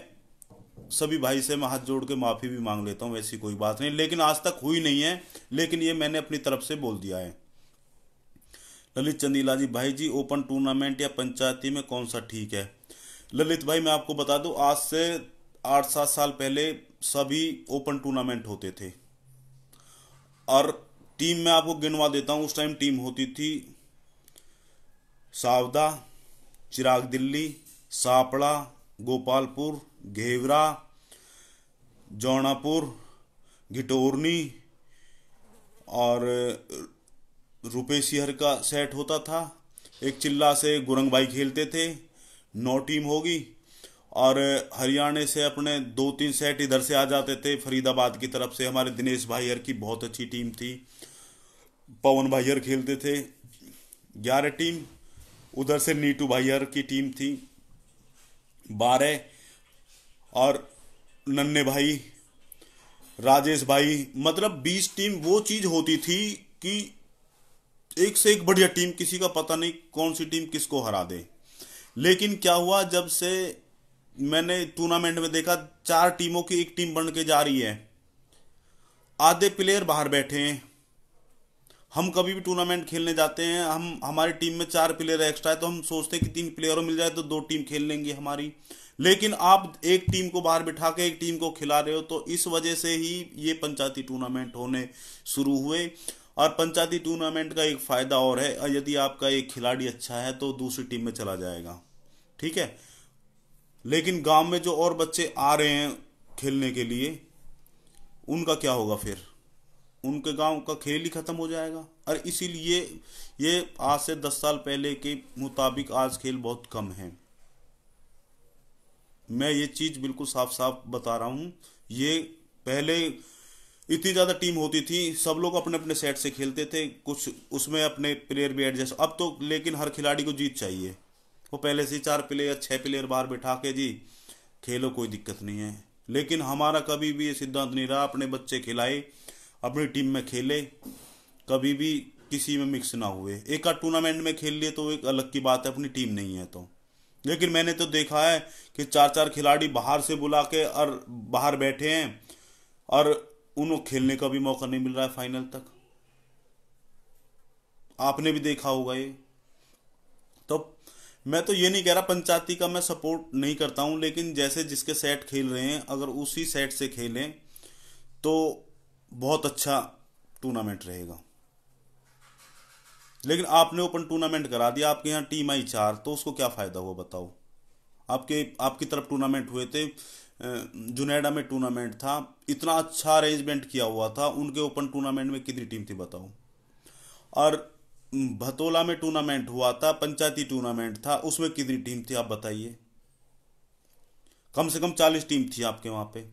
सभी भाई से मैं हाथ जोड़ के माफ़ी भी मांग लेता हूँ ऐसी कोई बात नहीं लेकिन आज तक हुई नहीं है लेकिन ये मैंने अपनी तरफ से बोल दिया है ललित चंदीला जी भाई जी ओपन टूर्नामेंट या पंचायती में कौन सा ठीक है ललित भाई मैं आपको बता दूं आज से आठ सात साल पहले सभी ओपन टूर्नामेंट होते थे और टीम मैं आपको गिनवा देता हूँ उस टाइम टीम होती थी सावदा चिराग दिल्ली सापड़ा गोपालपुर घेवरा जौनापुर घिटोरनी और रुपेशिहर का सेट होता था एक चिल्ला से गुरंग भाई खेलते थे नौ टीम होगी और हरियाणा से अपने दो तीन सेट इधर से आ जाते थे फरीदाबाद की तरफ से हमारे दिनेश भाईयर की बहुत अच्छी टीम थी पवन भाईयर खेलते थे ग्यारह टीम उधर से नीटू भाईयर की टीम थी बारह और नन्ने भाई राजेश भाई मतलब बीस टीम वो चीज़ होती थी कि एक से एक बढ़िया टीम किसी का पता नहीं कौन सी टीम किसको हरा दे लेकिन क्या हुआ जब से मैंने टूर्नामेंट में देखा चार टीमों की एक टीम बन के जा रही है आधे प्लेयर बाहर बैठे हैं हम कभी भी टूर्नामेंट खेलने जाते हैं हम हमारी टीम में चार प्लेयर एक्स्ट्रा है तो हम सोचते हैं कि तीन प्लेयर मिल जाए तो दो टीम खेल लेंगे हमारी लेकिन आप एक टीम को बाहर बिठा के एक टीम को खिला रहे हो तो इस वजह से ही ये पंचायती टूर्नामेंट होने शुरू हुए और पंचायती टूर्नामेंट का एक फ़ायदा और है यदि आपका एक खिलाड़ी अच्छा है तो दूसरी टीम में चला जाएगा ठीक है लेकिन गांव में जो और बच्चे आ रहे हैं खेलने के लिए उनका क्या होगा फिर उनके गांव का खेल ही ख़त्म हो जाएगा और इसीलिए ये आज से दस साल पहले के मुताबिक आज खेल बहुत कम है मैं ये चीज़ बिल्कुल साफ साफ बता रहा हूं ये पहले इतनी ज़्यादा टीम होती थी सब लोग अपने अपने सेट से खेलते थे कुछ उसमें अपने प्लेयर भी एडजस्ट अब तो लेकिन हर खिलाड़ी को जीत चाहिए वो पहले से चार प्लेयर छः प्लेयर बाहर बैठा के जी खेलो कोई दिक्कत नहीं है लेकिन हमारा कभी भी ये सिद्धांत नहीं रहा अपने बच्चे खिलाए अपनी टीम में खेले कभी भी किसी में मिक्स ना हुए एक आध टूर्नामेंट में खेल लिए तो एक अलग की बात है अपनी टीम नहीं है तो लेकिन मैंने तो देखा है कि चार चार खिलाड़ी बाहर से बुला के और बाहर बैठे हैं और उन्हें खेलने का भी मौका नहीं मिल रहा है फाइनल तक आपने भी देखा होगा ये तो मैं तो ये नहीं कह रहा पंचायती का मैं सपोर्ट नहीं करता हूं लेकिन जैसे जिसके सेट खेल रहे हैं अगर उसी सेट से खेलें तो बहुत अच्छा टूर्नामेंट रहेगा लेकिन आपने ओपन टूर्नामेंट करा दिया आपके यहां टीम आई चार तो उसको क्या फ़ायदा हुआ बताओ आपके आपकी तरफ टूर्नामेंट हुए थे जुनेडा में टूर्नामेंट था इतना अच्छा अरेंजमेंट किया हुआ था उनके ओपन टूर्नामेंट में कितनी टीम थी बताओ और भतोला में टूर्नामेंट हुआ था पंचायती टूर्नामेंट था उसमें कितनी टीम थी आप बताइए कम से कम चालीस टीम थी आपके वहां पे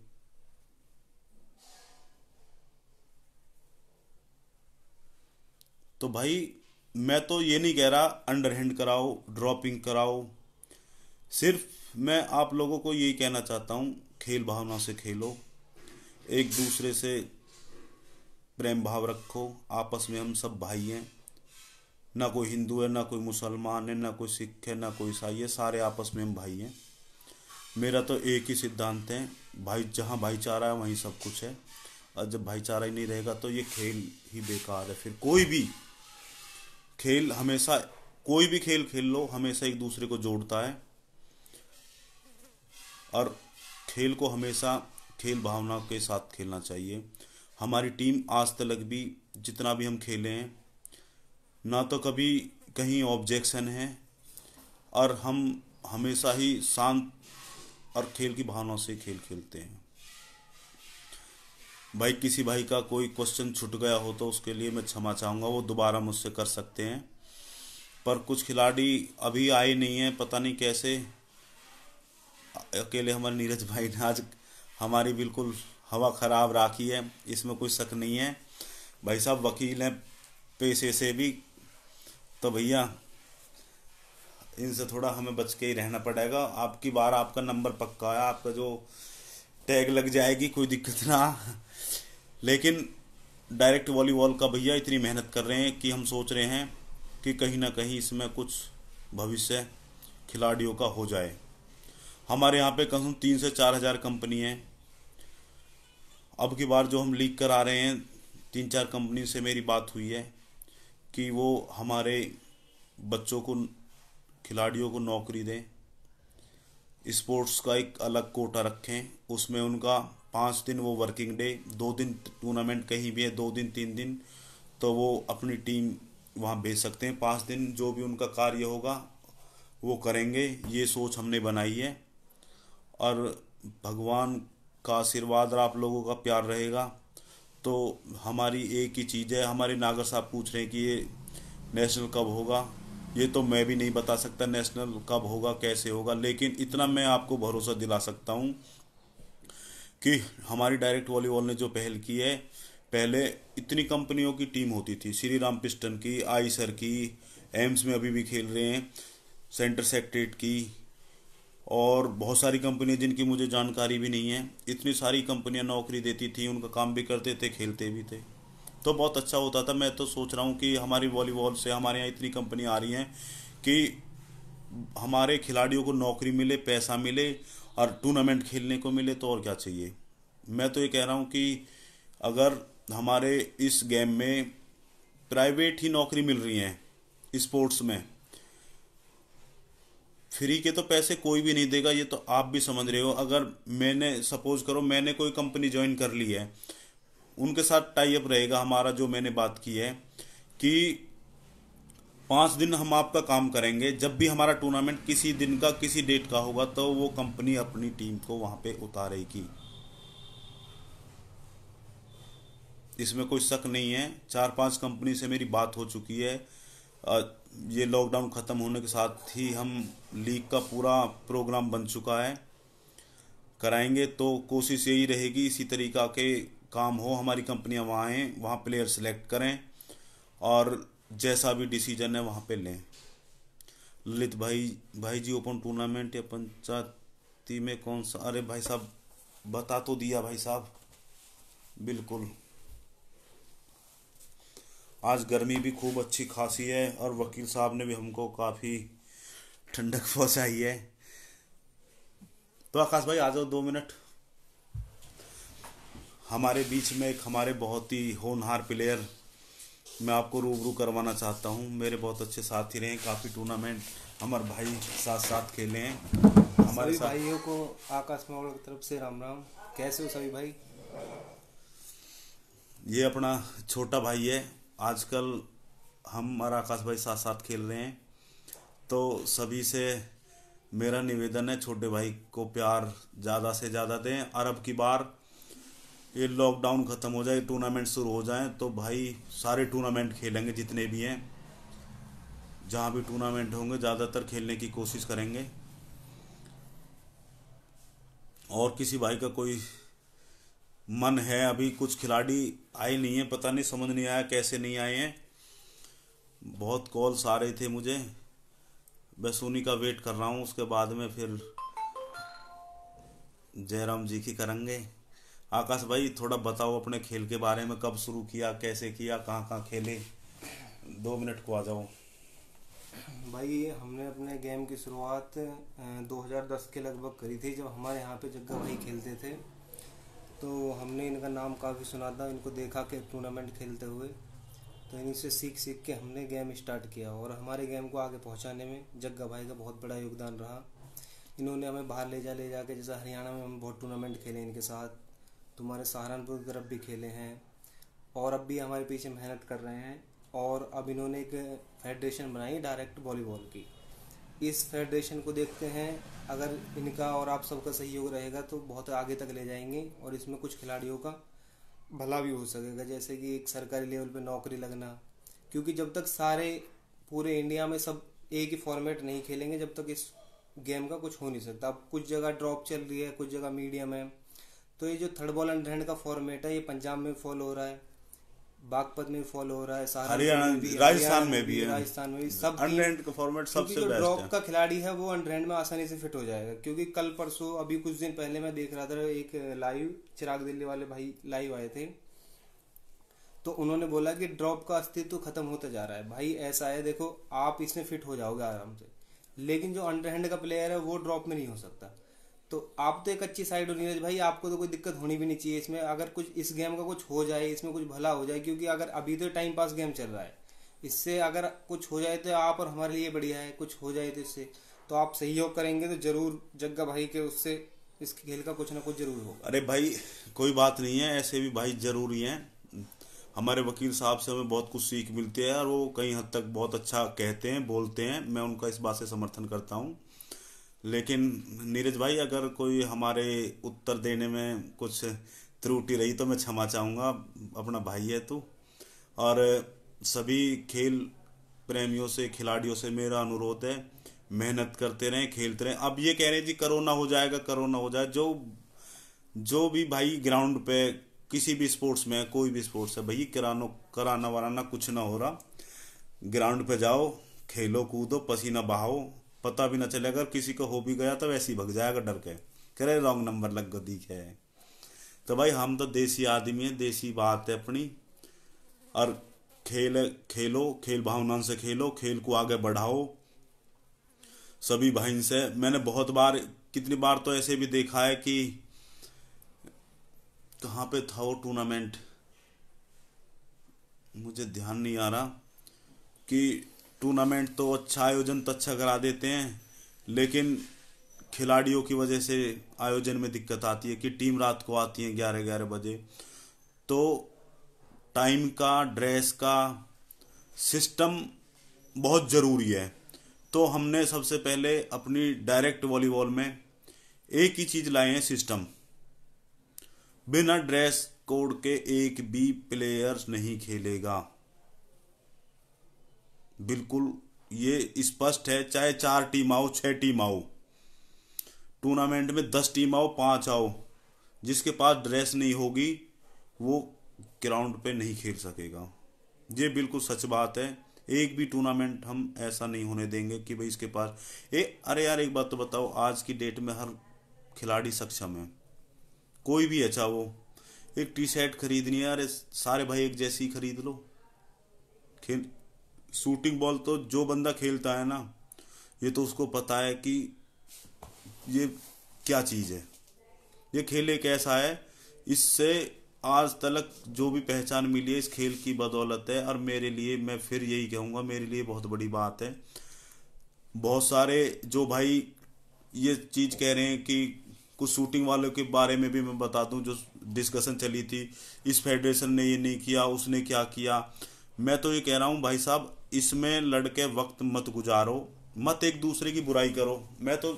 तो भाई मैं तो ये नहीं कह रहा अंडरहैंड कराओ ड्रॉपिंग कराओ सिर्फ मैं आप लोगों को यही कहना चाहता हूँ खेल भावना से खेलो एक दूसरे से प्रेम भाव रखो आपस में हम सब भाई हैं ना कोई हिंदू है ना कोई मुसलमान है ना कोई सिख है ना कोई ईसाई है सारे आपस में हम भाई हैं मेरा तो एक ही सिद्धांत है भाई जहाँ भाईचारा है वहीं सब कुछ है और जब भाईचारा ही नहीं रहेगा तो ये खेल ही बेकार है फिर कोई भी खेल हमेशा कोई भी खेल खेल लो हमेशा एक दूसरे को जोड़ता है और खेल को हमेशा खेल भावना के साथ खेलना चाहिए हमारी टीम आज तक भी जितना भी हम खेले हैं ना तो कभी कहीं ऑब्जेक्शन है और हम हमेशा ही शांत और खेल की भावना से खेल खेलते हैं भाई किसी भाई का कोई क्वेश्चन छूट गया हो तो उसके लिए मैं क्षमा चाहूँगा वो दोबारा मुझसे कर सकते हैं पर कुछ खिलाड़ी अभी आए नहीं हैं पता नहीं कैसे अकेले हमारे नीरज भाई ने आज हमारी बिल्कुल हवा ख़राब राखी है इसमें कोई शक नहीं है भाई साहब वकील हैं पेशे से भी तो भैया इनसे थोड़ा हमें बच के ही रहना पड़ेगा आपकी बार आपका नंबर पक्का है आपका जो टैग लग जाएगी कोई दिक्कत ना लेकिन डायरेक्ट वॉलीबॉल का भैया इतनी मेहनत कर रहे हैं कि हम सोच रहे हैं कि कहीं ना कहीं इसमें कुछ भविष्य खिलाड़ियों का हो जाए हमारे यहाँ पे कम से कम तीन से चार हज़ार कंपनी है अब की बार जो हम लीक करा रहे हैं तीन चार कंपनी से मेरी बात हुई है कि वो हमारे बच्चों को खिलाड़ियों को नौकरी दें स्पोर्ट्स का एक अलग कोटा रखें उसमें उनका पाँच दिन वो वर्किंग डे दो दिन टूर्नामेंट कहीं भी है दो दिन तीन दिन तो वो अपनी टीम वहाँ भेज सकते हैं पाँच दिन जो भी उनका कार्य होगा वो करेंगे ये सोच हमने बनाई है और भगवान का आशीर्वाद और आप लोगों का प्यार रहेगा तो हमारी एक ही चीज़ है हमारे नागर साहब पूछ रहे हैं कि ये नेशनल कब होगा ये तो मैं भी नहीं बता सकता नेशनल कब होगा कैसे होगा लेकिन इतना मैं आपको भरोसा दिला सकता हूँ कि हमारी डायरेक्ट वॉलीबॉल ने जो पहल की है पहले इतनी कंपनियों की टीम होती थी श्री राम पिस्टन की आईसर की एम्स में अभी भी खेल रहे हैं सेंटर सेक्ट्रेट की और बहुत सारी कंपनियां जिनकी मुझे जानकारी भी नहीं है इतनी सारी कंपनियां नौकरी देती थी उनका काम भी करते थे खेलते भी थे तो बहुत अच्छा होता था मैं तो सोच रहा हूँ कि हमारी वॉलीबॉल से हमारे यहाँ इतनी कंपनियाँ आ रही हैं कि हमारे खिलाड़ियों को नौकरी मिले पैसा मिले और टूर्नामेंट खेलने को मिले तो और क्या चाहिए मैं तो ये कह रहा हूँ कि अगर हमारे इस गेम में प्राइवेट ही नौकरी मिल रही हैं स्पोर्ट्स में फ्री के तो पैसे कोई भी नहीं देगा ये तो आप भी समझ रहे हो अगर मैंने सपोज करो मैंने कोई कंपनी ज्वाइन कर ली है उनके साथ टाई अप रहेगा हमारा जो मैंने बात की है कि पांच दिन हम आपका काम करेंगे जब भी हमारा टूर्नामेंट किसी दिन का किसी डेट का होगा तो वो कंपनी अपनी टीम को वहां पे उतारेगी इसमें कोई शक नहीं है चार पांच कंपनी से मेरी बात हो चुकी है ये लॉकडाउन ख़त्म होने के साथ ही हम लीग का पूरा प्रोग्राम बन चुका है कराएंगे तो कोशिश यही रहेगी इसी तरीका के काम हो हमारी कंपनियां वहाँ आएँ वहाँ प्लेयर सेलेक्ट करें और जैसा भी डिसीजन है वहाँ पे लें ललित भाई भाई जी ओपन टूर्नामेंट या पंचायती में कौन सा अरे भाई साहब बता तो दिया भाई साहब बिल्कुल आज गर्मी भी खूब अच्छी खासी है और वकील साहब ने भी हमको काफ़ी ठंडक पहुँचाई है तो आकाश भाई आ जाओ दो मिनट हमारे बीच में एक हमारे बहुत ही होनहार प्लेयर मैं आपको रूबरू करवाना चाहता हूँ मेरे बहुत अच्छे साथी रहे काफ़ी टूर्नामेंट हमारे भाई साथ साथ खेले हैं हमारे भाइयों को आकाश मावड़ की तरफ से राम राम कैसे हो सभी भाई ये अपना छोटा भाई है आजकल हम और आकाश भाई साथ साथ खेल रहे हैं तो सभी से मेरा निवेदन है छोटे भाई को प्यार ज़्यादा से ज़्यादा दें और अब की बार ये लॉकडाउन ख़त्म हो जाए टूर्नामेंट शुरू हो जाए तो भाई सारे टूर्नामेंट खेलेंगे जितने भी हैं जहाँ भी टूर्नामेंट होंगे ज़्यादातर खेलने की कोशिश करेंगे और किसी भाई का कोई मन है अभी कुछ खिलाड़ी आए नहीं है पता नहीं समझ नहीं आया कैसे नहीं आए हैं बहुत कॉल्स आ रहे थे मुझे मैं सोनी का वेट कर रहा हूँ उसके बाद में फिर जयराम जी की करेंगे आकाश भाई थोड़ा बताओ अपने खेल के बारे में कब शुरू किया कैसे किया कहाँ कहाँ खेले दो मिनट को आ जाओ भाई हमने अपने गेम की शुरुआत 2010 के लगभग करी थी जब हमारे यहाँ पे जग्गा भाई खेलते थे तो हमने इनका नाम काफ़ी सुना था इनको देखा कि टूर्नामेंट खेलते हुए तो इनसे सीख सीख के हमने गेम स्टार्ट किया और हमारे गेम को आगे पहुंचाने में जग्गा भाई का बहुत बड़ा योगदान रहा इन्होंने हमें बाहर ले जा ले जा के जैसे हरियाणा में हम बहुत टूर्नामेंट खेले इनके साथ तुम्हारे सहारनपुर की तरफ भी खेले हैं और अब भी हमारे पीछे मेहनत कर रहे हैं और अब इन्होंने एक फेडरेशन बनाई डायरेक्ट वॉलीबॉल की इस फेडरेशन को देखते हैं अगर इनका और आप सबका सहयोग रहेगा तो बहुत आगे तक ले जाएंगे और इसमें कुछ खिलाड़ियों का भला भी हो सकेगा जैसे कि एक सरकारी लेवल पे नौकरी लगना क्योंकि जब तक सारे पूरे इंडिया में सब एक ही फॉर्मेट नहीं खेलेंगे जब तक इस गेम का कुछ हो नहीं सकता अब कुछ जगह ड्रॉप चल रही है कुछ जगह मीडियम है तो ये जो थर्ड बॉल एंड हैंड का फॉर्मेट है ये पंजाब में फॉलो हो रहा है बागपत में फॉलो हो रहा है राजस्थान में भी राजस्थान में भी सब अंडरहैंड का फॉर्मेट सबसे बेस्ट ड्रॉप का खिलाड़ी है वो अंडरहैंड में आसानी से फिट हो जाएगा क्योंकि कल परसों अभी कुछ दिन पहले मैं देख रहा था एक लाइव चिराग दिल्ली वाले भाई लाइव आए थे तो उन्होंने बोला कि ड्रॉप का अस्तित्व खत्म होता जा रहा है भाई ऐसा है देखो आप इसमें फिट हो जाओगे आराम से लेकिन जो अंडरहैंड का प्लेयर है वो ड्रॉप में नहीं हो सकता तो आप तो एक अच्छी साइड हो नीरज भाई आपको तो कोई दिक्कत होनी भी नहीं चाहिए इसमें अगर कुछ इस गेम का कुछ हो जाए इसमें कुछ भला हो जाए क्योंकि अगर अभी तो टाइम पास गेम चल रहा है इससे अगर कुछ हो जाए तो आप और हमारे लिए बढ़िया है कुछ हो जाए तो इससे तो आप सहयोग करेंगे तो जरूर जग्गा भाई के उससे इस खेल का कुछ ना कुछ जरूर होगा अरे भाई कोई बात नहीं है ऐसे भी भाई जरूरी है हमारे वकील साहब से हमें बहुत कुछ सीख मिलती है और वो कई हद तक बहुत अच्छा कहते हैं बोलते हैं मैं उनका इस बात से समर्थन करता हूँ लेकिन नीरज भाई अगर कोई हमारे उत्तर देने में कुछ त्रुटि रही तो मैं क्षमा चाहूँगा अपना भाई है तो और सभी खेल प्रेमियों से खिलाड़ियों से मेरा अनुरोध है मेहनत करते रहें खेलते रहें अब ये कह रहे हैं जी करोना हो जाएगा करोना हो जाए जो जो भी भाई ग्राउंड पे किसी भी स्पोर्ट्स में कोई भी स्पोर्ट्स है भाई करानो कराना वराना कुछ ना हो रहा ग्राउंड पे जाओ खेलो कूदो पसीना बहाओ पता भी ना चले अगर किसी को हो भी गया तो वैसे ही भग जाएगा डर के कह रहे रॉन्ग नंबर लग गई दिखे तो भाई हम तो देसी आदमी है देसी बात है अपनी और खेल खेलो खेल भावना से खेलो खेल को आगे बढ़ाओ सभी भाई से मैंने बहुत बार कितनी बार तो ऐसे भी देखा है कि कहाँ पे था वो टूर्नामेंट मुझे ध्यान नहीं आ रहा कि टूर्नामेंट तो अच्छा आयोजन तो अच्छा करा देते हैं लेकिन खिलाड़ियों की वजह से आयोजन में दिक्कत आती है कि टीम रात को आती है ग्यारह ग्यारह बजे तो टाइम का ड्रेस का सिस्टम बहुत ज़रूरी है तो हमने सबसे पहले अपनी डायरेक्ट वॉलीबॉल में एक ही चीज़ लाए हैं सिस्टम बिना ड्रेस कोड के एक भी प्लेयर्स नहीं खेलेगा बिल्कुल ये स्पष्ट है चाहे चार टीम आओ छः टीम आओ टूर्नामेंट में दस टीम आओ पांच आओ जिसके पास ड्रेस नहीं होगी वो ग्राउंड पे नहीं खेल सकेगा ये बिल्कुल सच बात है एक भी टूर्नामेंट हम ऐसा नहीं होने देंगे कि भाई इसके पास ए अरे यार एक बात तो बताओ आज की डेट में हर खिलाड़ी सक्षम है कोई भी अच्छा वो एक टी शर्ट खरीदनी है अरे सारे भाई एक जैसी खरीद लो खेल शूटिंग बॉल तो जो बंदा खेलता है ना ये तो उसको पता है कि ये क्या चीज़ है ये खेल एक ऐसा है इससे आज तक जो भी पहचान मिली है इस खेल की बदौलत है और मेरे लिए मैं फिर यही कहूँगा मेरे लिए बहुत बड़ी बात है बहुत सारे जो भाई ये चीज़ कह रहे हैं कि कुछ शूटिंग वालों के बारे में भी मैं बता दूं जो डिस्कशन चली थी इस फेडरेशन ने ये नहीं किया उसने क्या किया मैं तो ये कह रहा हूँ भाई साहब इसमें लड़के वक्त मत गुजारो मत एक दूसरे की बुराई करो मैं तो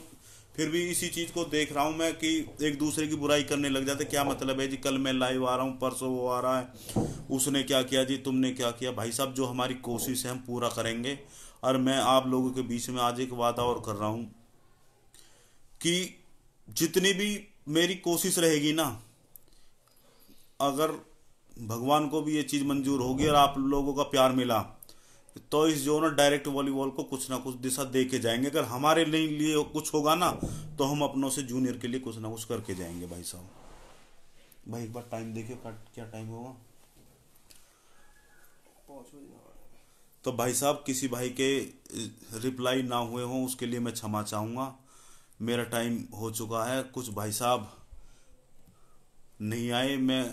फिर भी इसी चीज़ को देख रहा हूं मैं कि एक दूसरे की बुराई करने लग जाते क्या मतलब है जी कल मैं लाइव आ रहा हूं परसों वो आ रहा है उसने क्या किया जी तुमने क्या किया भाई साहब जो हमारी कोशिश है हम पूरा करेंगे और मैं आप लोगों के बीच में आज एक वादा और कर रहा हूं कि जितनी भी मेरी कोशिश रहेगी ना अगर भगवान को भी ये चीज़ मंजूर होगी और आप लोगों का प्यार मिला तो इस जो ना डायरेक्ट वॉलीबॉल को कुछ ना कुछ दिशा दे के जाएंगे अगर हमारे लिए कुछ होगा ना तो हम अपनों से जूनियर के लिए कुछ ना कुछ करके जाएंगे भाई साहब भाई एक बार टाइम देखिए क्या टाइम होगा तो भाई साहब किसी भाई के रिप्लाई ना हुए हों उसके लिए मैं क्षमा चाहूंगा मेरा टाइम हो चुका है कुछ भाई साहब नहीं आए मैं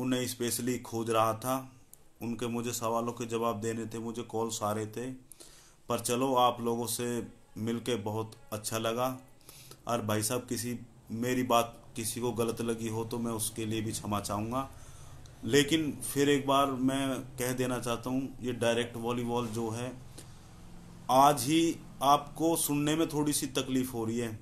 उन्हें स्पेशली खोज रहा था उनके मुझे सवालों के जवाब देने थे मुझे कॉल्स आ रहे थे पर चलो आप लोगों से मिल के बहुत अच्छा लगा और भाई साहब किसी मेरी बात किसी को गलत लगी हो तो मैं उसके लिए भी क्षमा चाहूँगा लेकिन फिर एक बार मैं कह देना चाहता हूँ ये डायरेक्ट वॉलीबॉल जो है आज ही आपको सुनने में थोड़ी सी तकलीफ हो रही है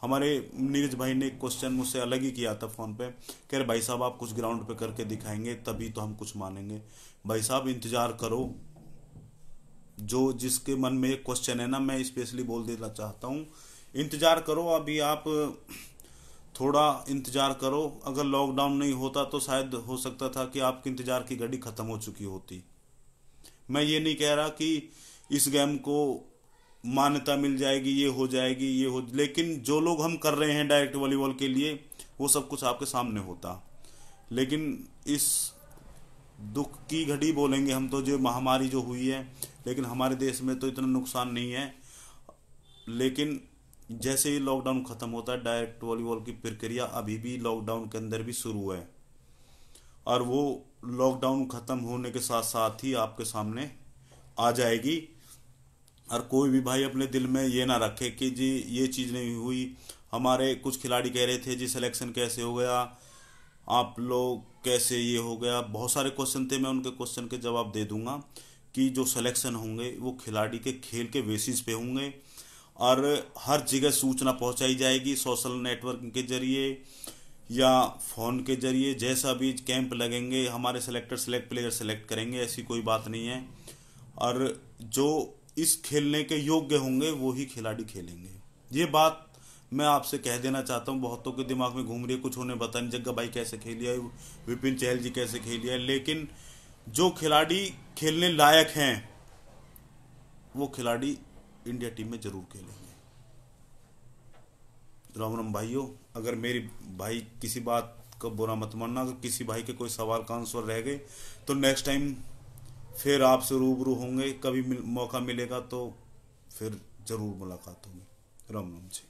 हमारे नीरज भाई ने क्वेश्चन मुझसे अलग ही किया था फ़ोन पे कह रहे भाई साहब आप कुछ ग्राउंड पे करके दिखाएंगे तभी तो हम कुछ मानेंगे भाई साहब इंतज़ार करो जो जिसके मन में एक क्वेश्चन है ना मैं स्पेशली बोल देना चाहता हूँ इंतज़ार करो अभी आप थोड़ा इंतज़ार करो अगर लॉकडाउन नहीं होता तो शायद हो सकता था कि आपके इंतज़ार की घड़ी ख़त्म हो चुकी होती मैं ये नहीं कह रहा कि इस गेम को मान्यता मिल जाएगी ये हो जाएगी ये हो लेकिन जो लोग हम कर रहे हैं डायरेक्ट वॉलीबॉल के लिए वो सब कुछ आपके सामने होता लेकिन इस दुख की घड़ी बोलेंगे हम तो जो महामारी जो हुई है लेकिन हमारे देश में तो इतना नुकसान नहीं है लेकिन जैसे ही लॉकडाउन ख़त्म होता है डायरेक्ट वॉलीबॉल की प्रक्रिया अभी भी लॉकडाउन के अंदर भी शुरू है और वो लॉकडाउन ख़त्म होने के साथ साथ ही आपके सामने आ जाएगी और कोई भी भाई अपने दिल में ये ना रखे कि जी ये चीज़ नहीं हुई हमारे कुछ खिलाड़ी कह रहे थे जी सिलेक्शन कैसे हो गया आप लोग कैसे ये हो गया बहुत सारे क्वेश्चन थे मैं उनके क्वेश्चन के जवाब दे दूंगा कि जो सिलेक्शन होंगे वो खिलाड़ी के खेल के बेसिस पे होंगे और हर जगह सूचना पहुंचाई जाएगी सोशल नेटवर्क के जरिए या फ़ोन के जरिए जैसा भी कैंप लगेंगे हमारे सेलेक्टर सेलेक्ट प्लेयर सेलेक्ट करेंगे ऐसी कोई बात नहीं है और जो इस खेलने के योग्य होंगे वो ही खिलाड़ी खेलेंगे ये बात मैं आपसे कह देना चाहता हूँ बहुतों के दिमाग में घूम रही है कुछ होने बता नहीं जग्गा भाई कैसे खेली है विपिन चहल जी कैसे खेली है लेकिन जो खिलाड़ी खेलने लायक हैं वो खिलाड़ी इंडिया टीम में जरूर खेलेंगे राम राम भाइयों अगर मेरी भाई किसी बात का बुरा मत मानना अगर किसी भाई के कोई सवाल का आंसर रह गए तो नेक्स्ट टाइम फिर आपसे रूबरू होंगे कभी मिल, मौका मिलेगा तो फिर ज़रूर मुलाकात होगी राम राम जी